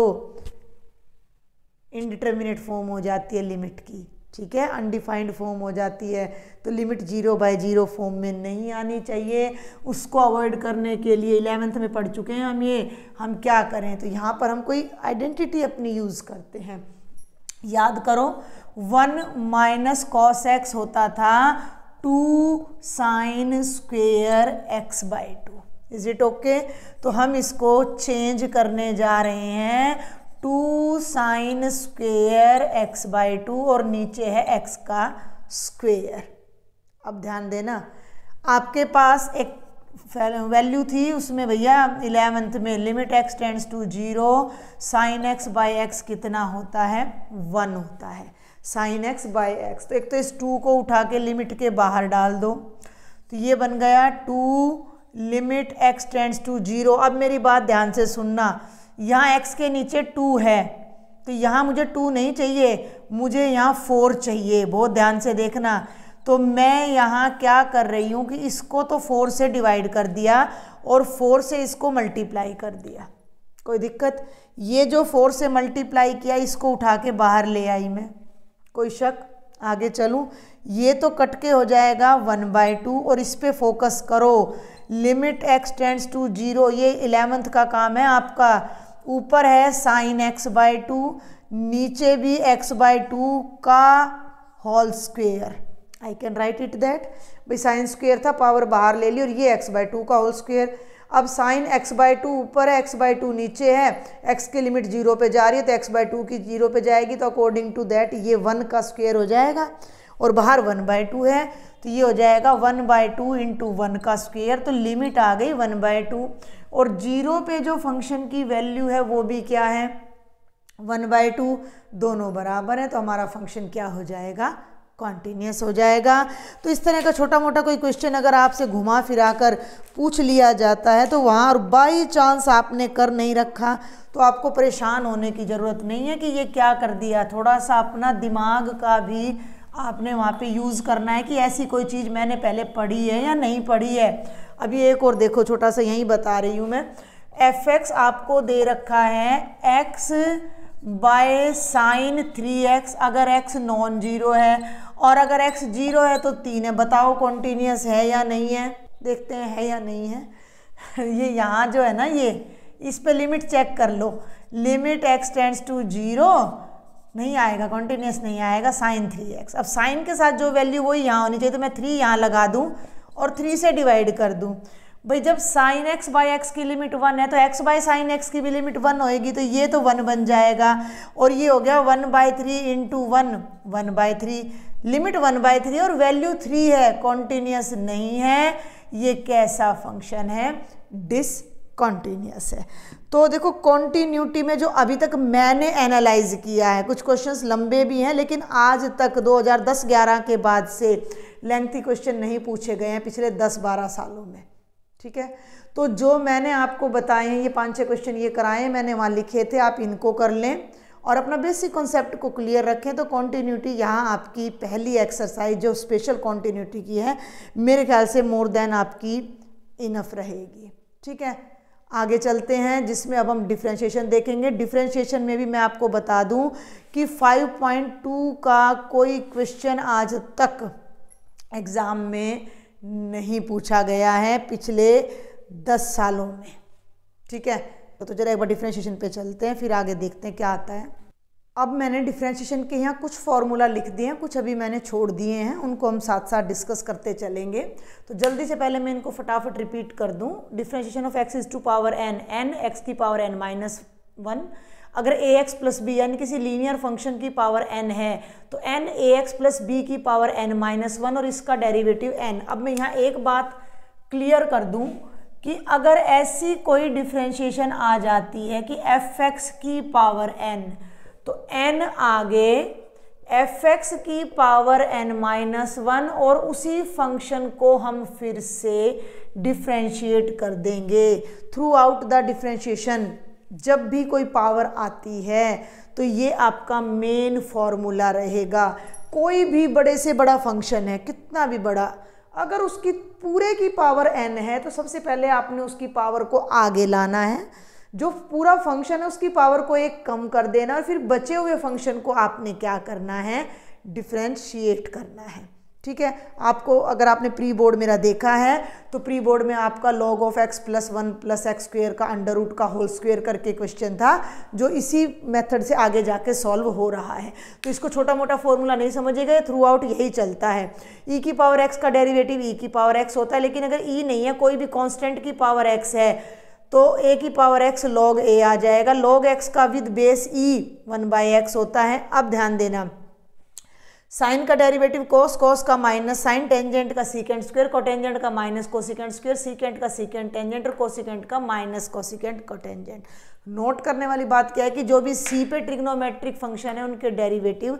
indeterminate form हो जाती है लिमिट की ठीक है अनडिफाइंड फॉर्म हो जाती है तो limit zero by zero form में नहीं आनी चाहिए उसको अवॉइड करने के लिए इलेवेंथ में पढ़ चुके हैं हम ये हम क्या करें तो यहाँ पर हम कोई आइडेंटिटी अपनी यूज़ करते हैं याद करो वन माइनस कॉस एक्स होता था two sine square x by two is it okay तो हम इसको चेंज करने जा रहे हैं two sine square x by two और नीचे है एक्स का स्क्वेयर अब ध्यान देना आपके पास एक वैल्यू थी उसमें भैया इलेवेंथ में limit x tends to zero sine x by x कितना होता है वन होता है साइन एक्स बाई एक्स तो एक तो इस टू को उठा के लिमिट के बाहर डाल दो तो ये बन गया two limit x tends to zero अब मेरी बात ध्यान से सुनना यहाँ एक्स के नीचे टू है तो यहाँ मुझे टू नहीं चाहिए मुझे यहाँ फोर चाहिए बहुत ध्यान से देखना तो मैं यहाँ क्या कर रही हूँ कि इसको तो फोर से डिवाइड कर दिया और फोर से इसको मल्टीप्लाई कर दिया कोई दिक्कत ये जो फोर से मल्टीप्लाई किया इसको उठा के बाहर ले आई मैं कोई शक आगे चलूँ ये तो कट के हो जाएगा वन बाय टू और इस पर फोकस करो लिमिट एक्सटेंड्स टू जीरो ये इलेवंथ का काम है आपका ऊपर है साइन एक्स बाय टू नीचे भी एक्स बाय टू का whole square I can write it that भाई साइन स्क्वेयर था पावर बाहर ले ली और ये एक्स बाय टू का होल स्क्वेयर अब साइन एक्स बाय टू ऊपर है एक्स बाय टू नीचे है एक्स की लिमिट जीरो पे जा रही है तो एक्स बाय टू की जीरो पे जाएगी तो अकॉर्डिंग टू दैट ये वन का स्क्वेयर हो जाएगा और बाहर वन बाय टू है तो ये हो जाएगा one by two into one का स्क्वेयर तो लिमिट आ गई वन बाय टू और जीरो पे जो फंक्शन की वैल्यू है वो भी क्या है वन बाई टू दोनों बराबर है तो हमारा फंक्शन क्या हो जाएगा कॉन्टीन्यूस हो जाएगा तो इस तरह का छोटा मोटा कोई क्वेश्चन अगर आपसे घुमा फिरा कर पूछ लिया जाता है तो वहाँ और बाई चांस आपने कर नहीं रखा तो आपको परेशान होने की ज़रूरत नहीं है कि ये क्या कर दिया थोड़ा सा अपना दिमाग का भी आपने वहाँ पे यूज़ करना है कि ऐसी कोई चीज़ मैंने पहले पढ़ी है या नहीं पढ़ी है अभी एक और देखो छोटा सा यहीं बता रही हूँ मैं एफ एक्स आपको दे रखा है x by sine three x अगर एक्स नॉन जीरो है और अगर एक्स जीरो है तो तीन है बताओ कॉन्टीन्यूस है या नहीं है देखते हैं है या नहीं है ये यहाँ जो है ना ये इस पे लिमिट चेक कर लो limit x tends to zero नहीं आएगा कॉन्टीन्यूस नहीं आएगा साइन थ्री एक्स अब साइन के साथ जो वैल्यू वही यहाँ होनी चाहिए तो मैं थ्री यहाँ लगा दूँ और थ्री से डिवाइड कर दूँ भाई जब साइन एक्स बाई एक्स की लिमिट वन है तो एक्स बाई साइन एक्स की भी लिमिट वन होएगी तो ये तो वन बन जाएगा और ये हो गया one by three into one one by three limit one by three और वैल्यू थ्री है कॉन्टीन्यूस नहीं है ये कैसा फंक्शन है डिस कॉन्टीन्यूस है तो देखो कॉन्टीन्यूटी में जो अभी तक मैंने एनालाइज किया है कुछ क्वेश्चंस लंबे भी हैं लेकिन आज तक 2010-11 के बाद से लेंथी क्वेश्चन नहीं पूछे गए हैं पिछले 10-12 सालों में ठीक है तो जो मैंने आपको बताए हैं ये पांच छह क्वेश्चन ये कराए मैंने वहाँ लिखे थे आप इनको कर लें और अपना बेसिक कॉन्सेप्ट को क्लियर रखें तो कॉन्टीन्यूटी यहाँ आपकी पहली एक्सरसाइज जो स्पेशल कॉन्टीन्यूटी की है मेरे ख्याल से मोर देन आपकी इनफ रहेगी ठीक है आगे चलते हैं जिसमें अब हम डिफ्रेंशिएशन देखेंगे डिफ्रेंशिएशन में भी मैं आपको बता दूं कि 5.2 का कोई क्वेश्चन आज तक एग्ज़ाम में नहीं पूछा गया है पिछले दस सालों में ठीक है तो, तो जरा एक बार डिफ्रेंशिएशन पे चलते हैं फिर आगे देखते हैं क्या आता है अब मैंने डिफ्रेंशिएशन के यहाँ कुछ फार्मूला लिख दिए हैं कुछ अभी मैंने छोड़ दिए हैं उनको हम साथ साथ डिस्कस करते चलेंगे तो जल्दी से पहले मैं इनको फटाफट रिपीट कर दूँ differentiation of x is to power n n x की पावर एन माइनस वन अगर ए एक्स प्लस बी यानी किसी लीनियर फंक्शन की पावर एन है तो n a x plus b की पावर एन माइनस वन और इसका डेरिवेटिव एन अब मैं यहाँ एक बात क्लियर कर दूँ कि अगर ऐसी कोई डिफ्रेंशिएशन आ जाती है कि एफ एक्स की पावर एन तो एन आगे एफ एक्स की पावर एन माइनस वन और उसी फंक्शन को हम फिर से डिफ्रेंशिएट कर देंगे थ्रू आउट द डिफ्रेंशिएशन जब भी कोई पावर आती है तो ये आपका मेन फॉर्मूला रहेगा कोई भी बड़े से बड़ा फंक्शन है कितना भी बड़ा अगर उसकी पूरे की पावर एन है तो सबसे पहले आपने उसकी पावर को आगे लाना है जो पूरा फंक्शन है उसकी पावर को एक कम कर देना और फिर बचे हुए फंक्शन को आपने क्या करना है डिफ्रेंशिएट करना है ठीक है आपको अगर आपने प्री बोर्ड मेरा देखा है तो प्री बोर्ड में आपका log of x plus one plus x square का अंडर रूट का होल स्क्वेयर करके क्वेश्चन था जो इसी मेथड से आगे जाके सॉल्व हो रहा है तो इसको छोटा मोटा फॉर्मूला नहीं समझेगा थ्रू आउट यही चलता है ई e की पावर एक्स का डेरिवेटिव ई e की पावर एक्स होता है लेकिन अगर ई e नहीं है कोई भी कॉन्स्टेंट की पावर एक्स है तो ए की पावर एक्स लॉग ए आ जाएगा लॉग एक्स का with base e one by x होता है अब ध्यान देना साइन का डेरिवेटिव कोस कोस का माइनस साइन टेंजेंट का सीकेंट स्क्वायर कोटेंजेंट का माइनस कोसिकेंट स्क्वेयर सीकेंट का सीकेंट टेंजेंट और कोसिकेंट का माइनस कोसिकेंट कोटेंजेंट नोट करने वाली बात क्या है कि जो भी सी पे ट्रिग्नोमेट्रिक फंक्शन है उनके डेरिवेटिव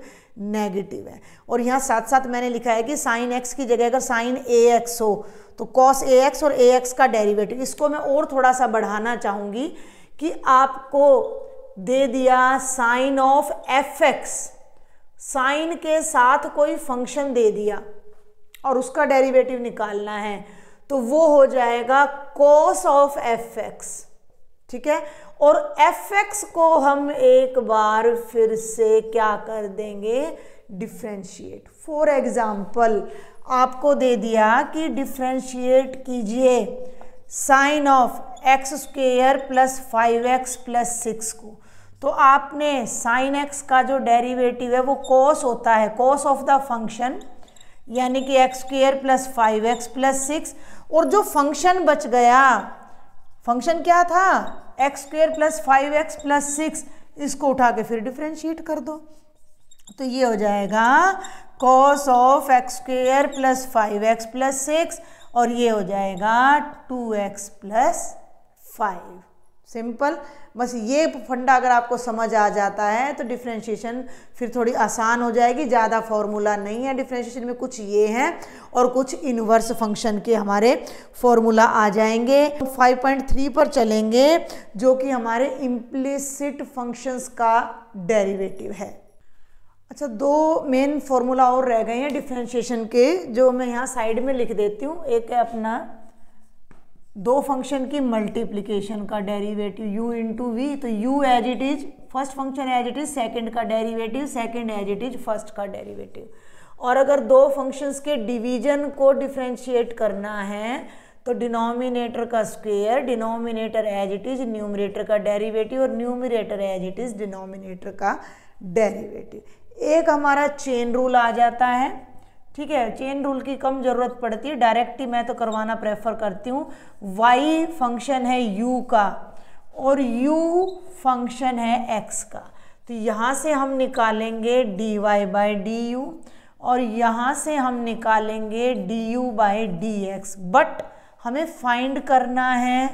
नेगेटिव है और यहाँ साथ साथ मैंने लिखा है कि साइन एक्स की जगह अगर साइन ए एक्स हो तो कॉस ए एक्स और ए एक्स का डेरिवेटिव इसको मैं और थोड़ा सा बढ़ाना चाहूँगी कि आपको दे दिया sine of F x sine के साथ कोई फंक्शन दे दिया और उसका डेरिवेटिव निकालना है तो वो हो जाएगा कोस ऑफ एफ एक्स ठीक है और एफ एक्स को हम एक बार फिर से क्या कर देंगे डिफ्रेंशिएट फॉर एग्जाम्पल आपको दे दिया कि डिफ्रेंशिएट कीजिए sine of x square plus five x plus six को तो आपने साइन एक्स का जो डेरिवेटिव है वो कोस होता है कोस ऑफ द फंक्शन यानी कि x square plus five x plus six और जो फंक्शन बच गया फंक्शन क्या था x square plus five x plus six इसको उठा के फिर डिफ्रेंशिएट कर दो तो ये हो जाएगा cos of x square plus five x plus six और ये हो जाएगा two x plus five simple बस ये फंडा अगर आपको समझ आ जाता है तो डिफ्रेंशिएशन फिर थोड़ी आसान हो जाएगी ज़्यादा फॉर्मूला नहीं है डिफ्रेंशिएशन में कुछ ये हैं और कुछ इनवर्स फंक्शन के हमारे फॉर्मूला आ जाएंगे 5.3 पर चलेंगे जो कि हमारे इम्प्लिसिट फंक्शंस का डेरिवेटिव है अच्छा दो मेन फॉर्मूला और रह गए हैं डिफ्रेंशिएशन के जो मैं यहाँ साइड में लिख देती हूँ एक है अपना दो फंक्शन की मल्टीप्लीकेशन का डेरिवेटिव u इंटू वी तो u as it is first function as it is second का derivative second as it is first का डेरिवेटिव और अगर दो फंक्शंस के डिवीजन को डिफ्रेंशिएट करना है तो डिनोमिनेटर का square denominator as it is numerator का डेरिवेटिव और numerator as it is denominator का डेरिवेटिव एक हमारा चेन रूल आ जाता है ठीक है चेन रूल की कम ज़रूरत पड़ती है डायरेक्ट ही मैं तो करवाना प्रेफर करती हूँ वाई फंक्शन है यू का और यू फंक्शन है एक्स का तो यहाँ से हम निकालेंगे d Y by d u और यहाँ से हम निकालेंगे d u by D x but हमें फाइंड करना है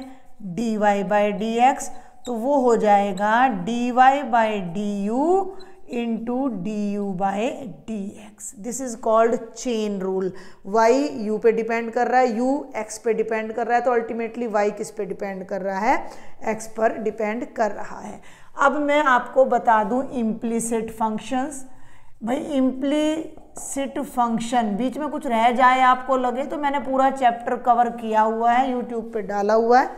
d Y by D x तो वो हो जाएगा d Y by d u into du by dx. This is called chain rule. Y u पे depend कर रहा है u x पे depend कर रहा है तो ultimately y किस पे depend कर रहा है x पर depend कर रहा है अब मैं आपको बता दूं implicit functions. भाई इम्प्लीसिट फंक्शन बीच में कुछ रह जाए आपको लगे तो मैंने पूरा चैप्टर कवर किया हुआ है यूट्यूब पे डाला हुआ है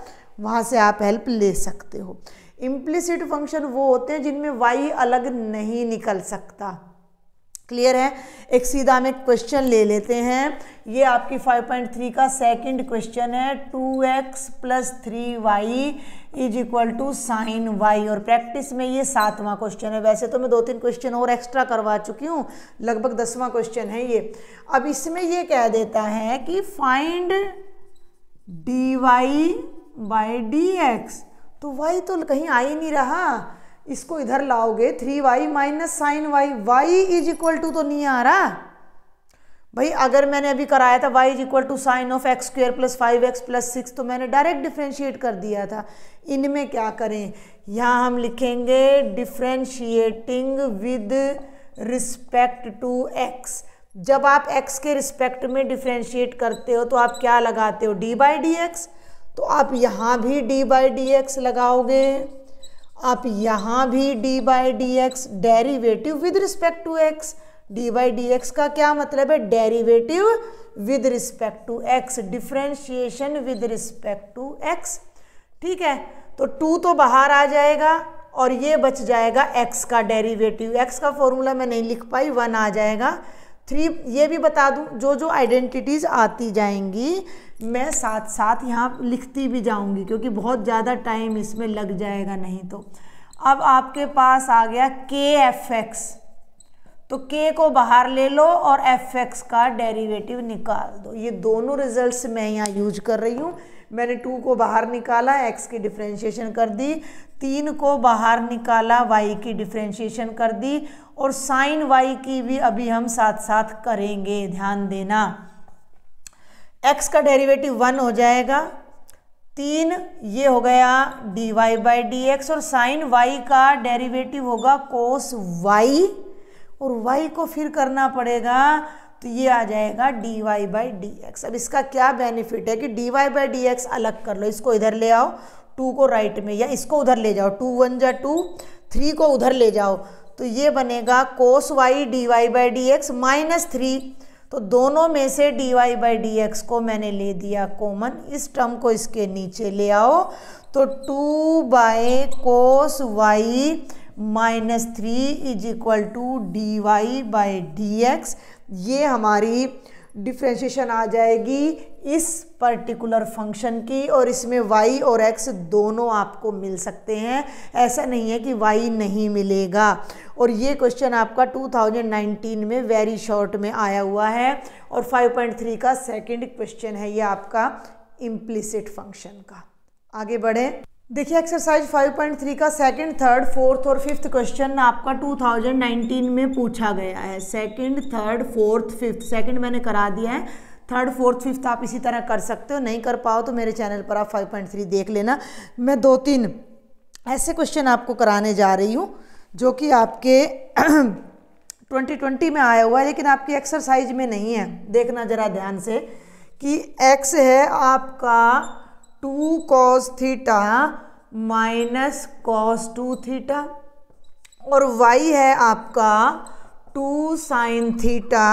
वहाँ से आप हेल्प ले सकते हो इम्प्लिसिट फंक्शन वो होते हैं जिनमें वाई अलग नहीं निकल सकता क्लियर है एक सीधा हम एक क्वेश्चन ले लेते हैं ये आपकी 5.3 का सेकंड क्वेश्चन है 2x x plus three y is equal to sine y और प्रैक्टिस में ये सातवां क्वेश्चन है वैसे तो मैं दो तीन क्वेश्चन और एक्स्ट्रा करवा चुकी हूँ लगभग दसवां क्वेश्चन है ये अब इसमें ये कह देता है कि find d Y by D x तो वाई तो कहीं आ ही नहीं रहा इसको इधर लाओगे three y minus sine y y is equal to तो नहीं आ रहा भाई अगर मैंने अभी कराया था y is equal to sine of x square plus five x plus six तो मैंने डायरेक्ट डिफ्रेंशिएट कर दिया था इनमें क्या करें यहाँ हम लिखेंगे differentiating with respect to x जब आप x के रिस्पेक्ट में डिफ्रेंशिएट करते हो तो आप क्या लगाते हो d बाई डी एक्स तो आप यहाँ भी डी बाई डी एक्स लगाओगे आप यहाँ भी d by D x derivative with respect to x d by D x का क्या मतलब है derivative with respect to x differentiation with respect to x ठीक है तो टू तो बाहर आ जाएगा और ये बच जाएगा एक्स का डेरीवेटिव एक्स का फॉर्मूला मैं नहीं लिख पाई वन आ जाएगा थ्री ये भी बता दूँ जो जो आइडेंटिटीज़ आती जाएंगी मैं साथ साथ यहाँ लिखती भी जाऊँगी क्योंकि बहुत ज़्यादा टाइम इसमें लग जाएगा नहीं तो अब आपके पास आ गया के एफ एक्स तो के को बाहर ले लो और एफ एक्स का डेरिवेटिव निकाल दो ये दोनों रिजल्ट्स मैं यहाँ यूज कर रही हूँ मैंने टू को बाहर निकाला एक्स की डिफ्रेंशिएशन कर दी तीन को बाहर निकाला वाई की डिफ्रेंशिएशन कर दी और साइन वाई की भी अभी हम साथ साथ करेंगे ध्यान देना एक्स का डेरिवेटिव वन हो जाएगा तीन ये हो गया d Y by D x और साइन वाई का डेरिवेटिव होगा कोस वाई और वाई को फिर करना पड़ेगा तो ये आ जाएगा d Y by D x अब इसका क्या बेनिफिट है कि d Y by D x अलग कर लो इसको इधर ले आओ टू को राइट में या इसको उधर ले जाओ टू वन जा टू थ्री को उधर ले जाओ तो ये बनेगा cos y d Y by D x minus three तो दोनों में से d Y by D x को मैंने ले दिया कॉमन इस टर्म को इसके नीचे ले आओ तो two by cos y minus three is equal to d Y by D x ये हमारी डिफ्रेंशिएशन आ जाएगी इस पर्टिकुलर फंक्शन की और इसमें y और x दोनों आपको मिल सकते हैं ऐसा नहीं है कि y नहीं मिलेगा और ये क्वेश्चन आपका 2019 में वेरी शॉर्ट में आया हुआ है और 5.3 का सेकंड क्वेश्चन है ये आपका इम्प्लिसिट फंक्शन का आगे बढ़े देखिए एक्सरसाइज 5.3 का सेकंड थर्ड फोर्थ और फिफ्थ क्वेश्चन आपका 2019 में पूछा गया है second third fourth fifth second मैंने करा दिया है थर्ड फोर्थ फिफ्थ आप इसी तरह कर सकते हो नहीं कर पाओ तो मेरे चैनल पर आप 5.3 देख लेना मैं दो तीन ऐसे क्वेश्चन आपको कराने जा रही हूँ जो कि आपके 2020 में आया हुआ है लेकिन आपकी एक्सरसाइज में नहीं है देखना ज़रा ध्यान से कि x है आपका two cos theta minus cos two theta और y है आपका two sine theta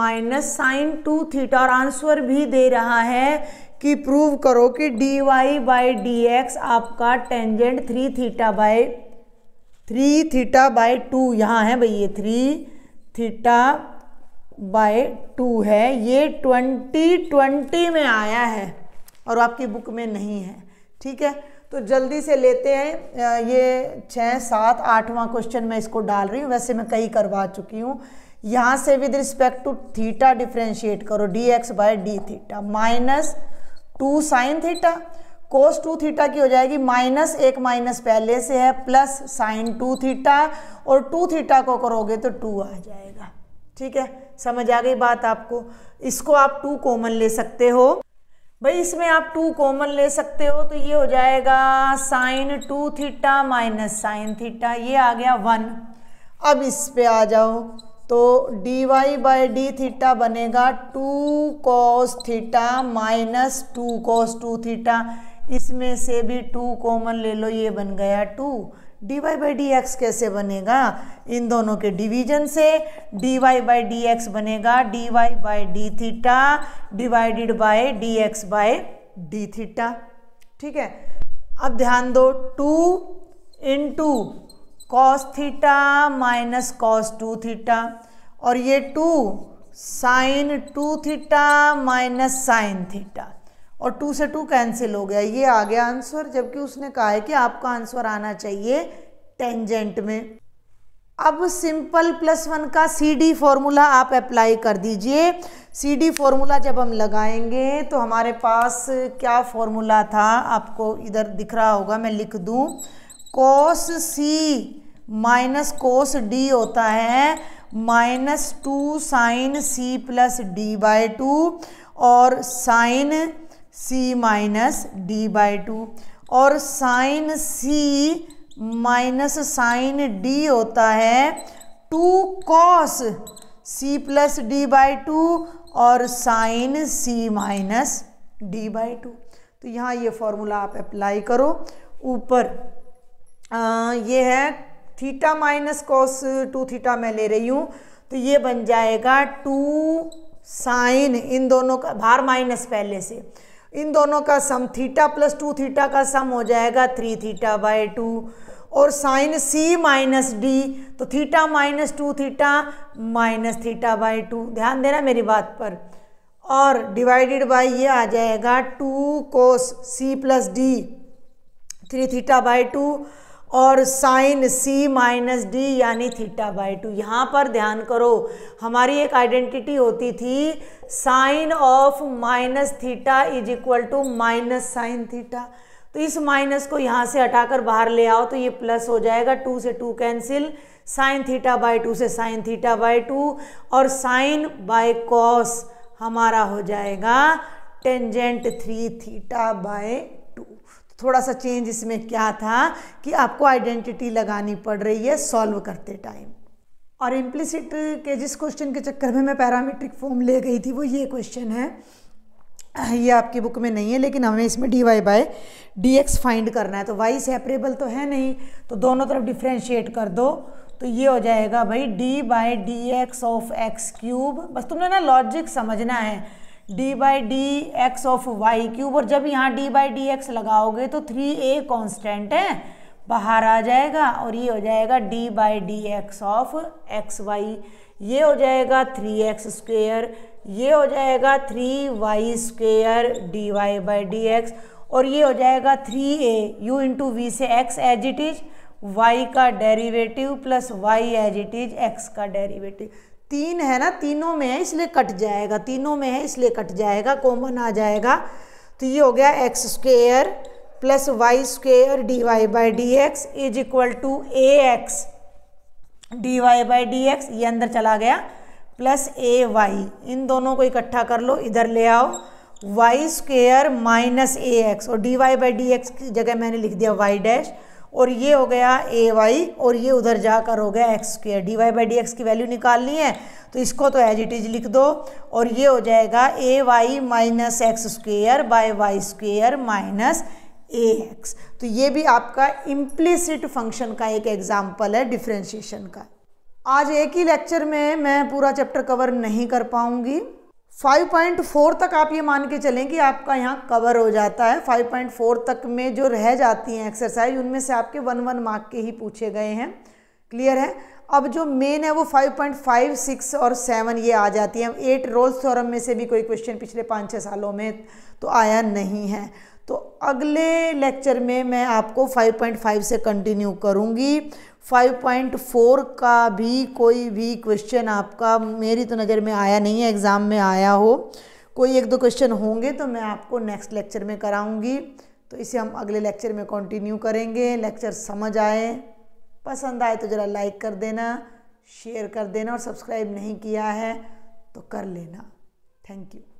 minus sine two theta और आंसर भी दे रहा है कि प्रूव करो कि d Y by D x आपका tangent three theta by three theta by two यहाँ है भाई ये थ्री थीटा बाय टू है ये ट्वेंटी ट्वेंटी में आया है और आपकी बुक में नहीं है ठीक है तो जल्दी से लेते हैं ये छः सात आठवां क्वेश्चन मैं इसको डाल रही हूँ वैसे मैं कई करवा चुकी हूँ यहाँ से with respect to theta differentiate करो d x by d theta minus two sine theta cos two theta की हो जाएगी माइनस एक माइनस पहले से है प्लस साइन टू थीटा और टू थीटा को करोगे तो टू आ जाएगा ठीक है समझ आ गई बात आपको इसको आप टू कॉमन ले सकते हो भाई इसमें आप टू कॉमन ले सकते हो तो ये हो जाएगा sine two theta minus sine theta ये आ गया वन अब इस पे आ जाओ तो d Y by d theta बनेगा two cos theta minus two cos two theta इसमें से भी टू कॉमन ले लो ये बन गया two d Y by D x कैसे बनेगा इन दोनों के डिवीजन से d Y by D x बनेगा d Y by d theta divided by D x by d theta ठीक है अब ध्यान दो two into cos theta minus cos two theta और ये two sine two theta minus sine theta और two से टू कैंसिल हो गया ये आ गया आंसर जबकि उसने कहा है कि आपका आंसर आना चाहिए टेंजेंट में अब सिंपल प्लस वन का सी डी फॉर्मूला आप अप्लाई कर दीजिए सी डी फॉर्मूला जब हम लगाएंगे तो हमारे पास क्या फॉर्मूला था आपको इधर दिख रहा होगा मैं लिख दूँ कोस सी माइनस कोस डी होता है minus two sine c plus d by two और sine C minus d by two और साइन सी माइनस साइन डी होता है two cos c plus d by two और sine C minus d by two तो यहाँ ये formula आप apply करो ऊपर ये है theta minus cos two theta मैं ले रही हूँ तो ये बन जाएगा टू साइन इन दोनों का भार माइनस पहले से इन दोनों का sum theta plus two theta का सम हो जाएगा थ्री थीटा बाय टू और साइन सी माइनस डी तो theta minus two theta minus theta by two ध्यान देना मेरी बात पर और डिवाइडेड बाय ये आ जाएगा two cos C plus D three theta by two और साइन सी माइनस डी यानी थीटा बाई टू यहाँ पर ध्यान करो हमारी एक आइडेंटिटी होती थी sine of minus theta is equal to minus sine theta तो इस माइनस को यहाँ से हटाकर बाहर ले आओ तो ये प्लस हो जाएगा टू से two cancel sine theta by two से साइन थीटा बाई टू और साइन बाय कॉस हमारा हो जाएगा टेंजेंट थ्री थीटा बाय थोड़ा सा चेंज इसमें क्या था कि आपको आइडेंटिटी लगानी पड़ रही है सॉल्व करते टाइम और इम्प्लिसिट के जिस क्वेश्चन के चक्कर में मैं पैरामीट्रिक फॉर्म ले गई थी वो ये क्वेश्चन है ये आपकी बुक में नहीं है लेकिन हमें इसमें D Y by D X find करना है तो वाई सेपरेबल तो है नहीं तो दोनों तरफ डिफ्रेंशिएट कर दो तो ये हो जाएगा भाई D by D X of X cube बस तुमने ना लॉजिक समझना है D by D X of Y cube और जब यहाँ डी बाई डी एक्स लगाओगे तो थ्री ए कॉन्स्टेंट है बाहर आ जाएगा और ये हो जाएगा D by D X of X Y ये हो जाएगा थ्री एक्स स्क्वेयर ये हो जाएगा three Y square D Y by D x और ये हो जाएगा three A U into V से X as it is Y का derivative plus Y as it is X का डेरिवेटिव तीन है ना तीनों में है इसलिए कट जाएगा तीनों में है इसलिए कट जाएगा कॉमन आ जाएगा तो ये हो गया X square plus Y square D Y by D X is equal to A X D Y by D x ये अंदर चला गया प्लस ए वाई इन दोनों को इकट्ठा कर लो इधर ले आओ Y square minus A X और D Y by D X की जगह मैंने लिख दिया वाई डैश और ये हो गया ए वाई और ये उधर जाकर हो गया X square D Y by D X की वैल्यू निकालनी है तो इसको तो एज इट इज लिख दो और ये हो जाएगा A Y minus X square by Y square minus A X तो ये भी आपका इम्प्लिसिट फंक्शन का एक एग्जाम्पल है डिफ्रेंशिएशन का आज एक ही लेक्चर में मैं पूरा चैप्टर कवर नहीं कर पाऊंगी 5.4 तक आप ये मान के चलें कि आपका यहाँ कवर हो जाता है 5.4 तक में जो रह जाती हैं एक्सरसाइज उनमें से आपके वन वन मार्क के ही पूछे गए हैं क्लियर है अब जो मेन है वो 5.5 6 और 7 ये आ जाती हैं एट रोल्स थ्योरम में से भी कोई क्वेश्चन पिछले पाँच छः सालों में तो आया नहीं है तो अगले लेक्चर में मैं आपको 5.5 से कंटिन्यू करूँगी 5.4 का भी कोई भी क्वेश्चन आपका मेरी तो नज़र में आया नहीं है एग्ज़ाम में आया हो कोई एक दो क्वेश्चन होंगे तो मैं आपको नेक्स्ट लेक्चर में कराऊंगी तो इसे हम अगले लेक्चर में कंटिन्यू करेंगे लेक्चर समझ आए पसंद आए तो ज़रा लाइक कर देना शेयर कर देना और सब्सक्राइब नहीं किया है तो कर लेना थैंक यू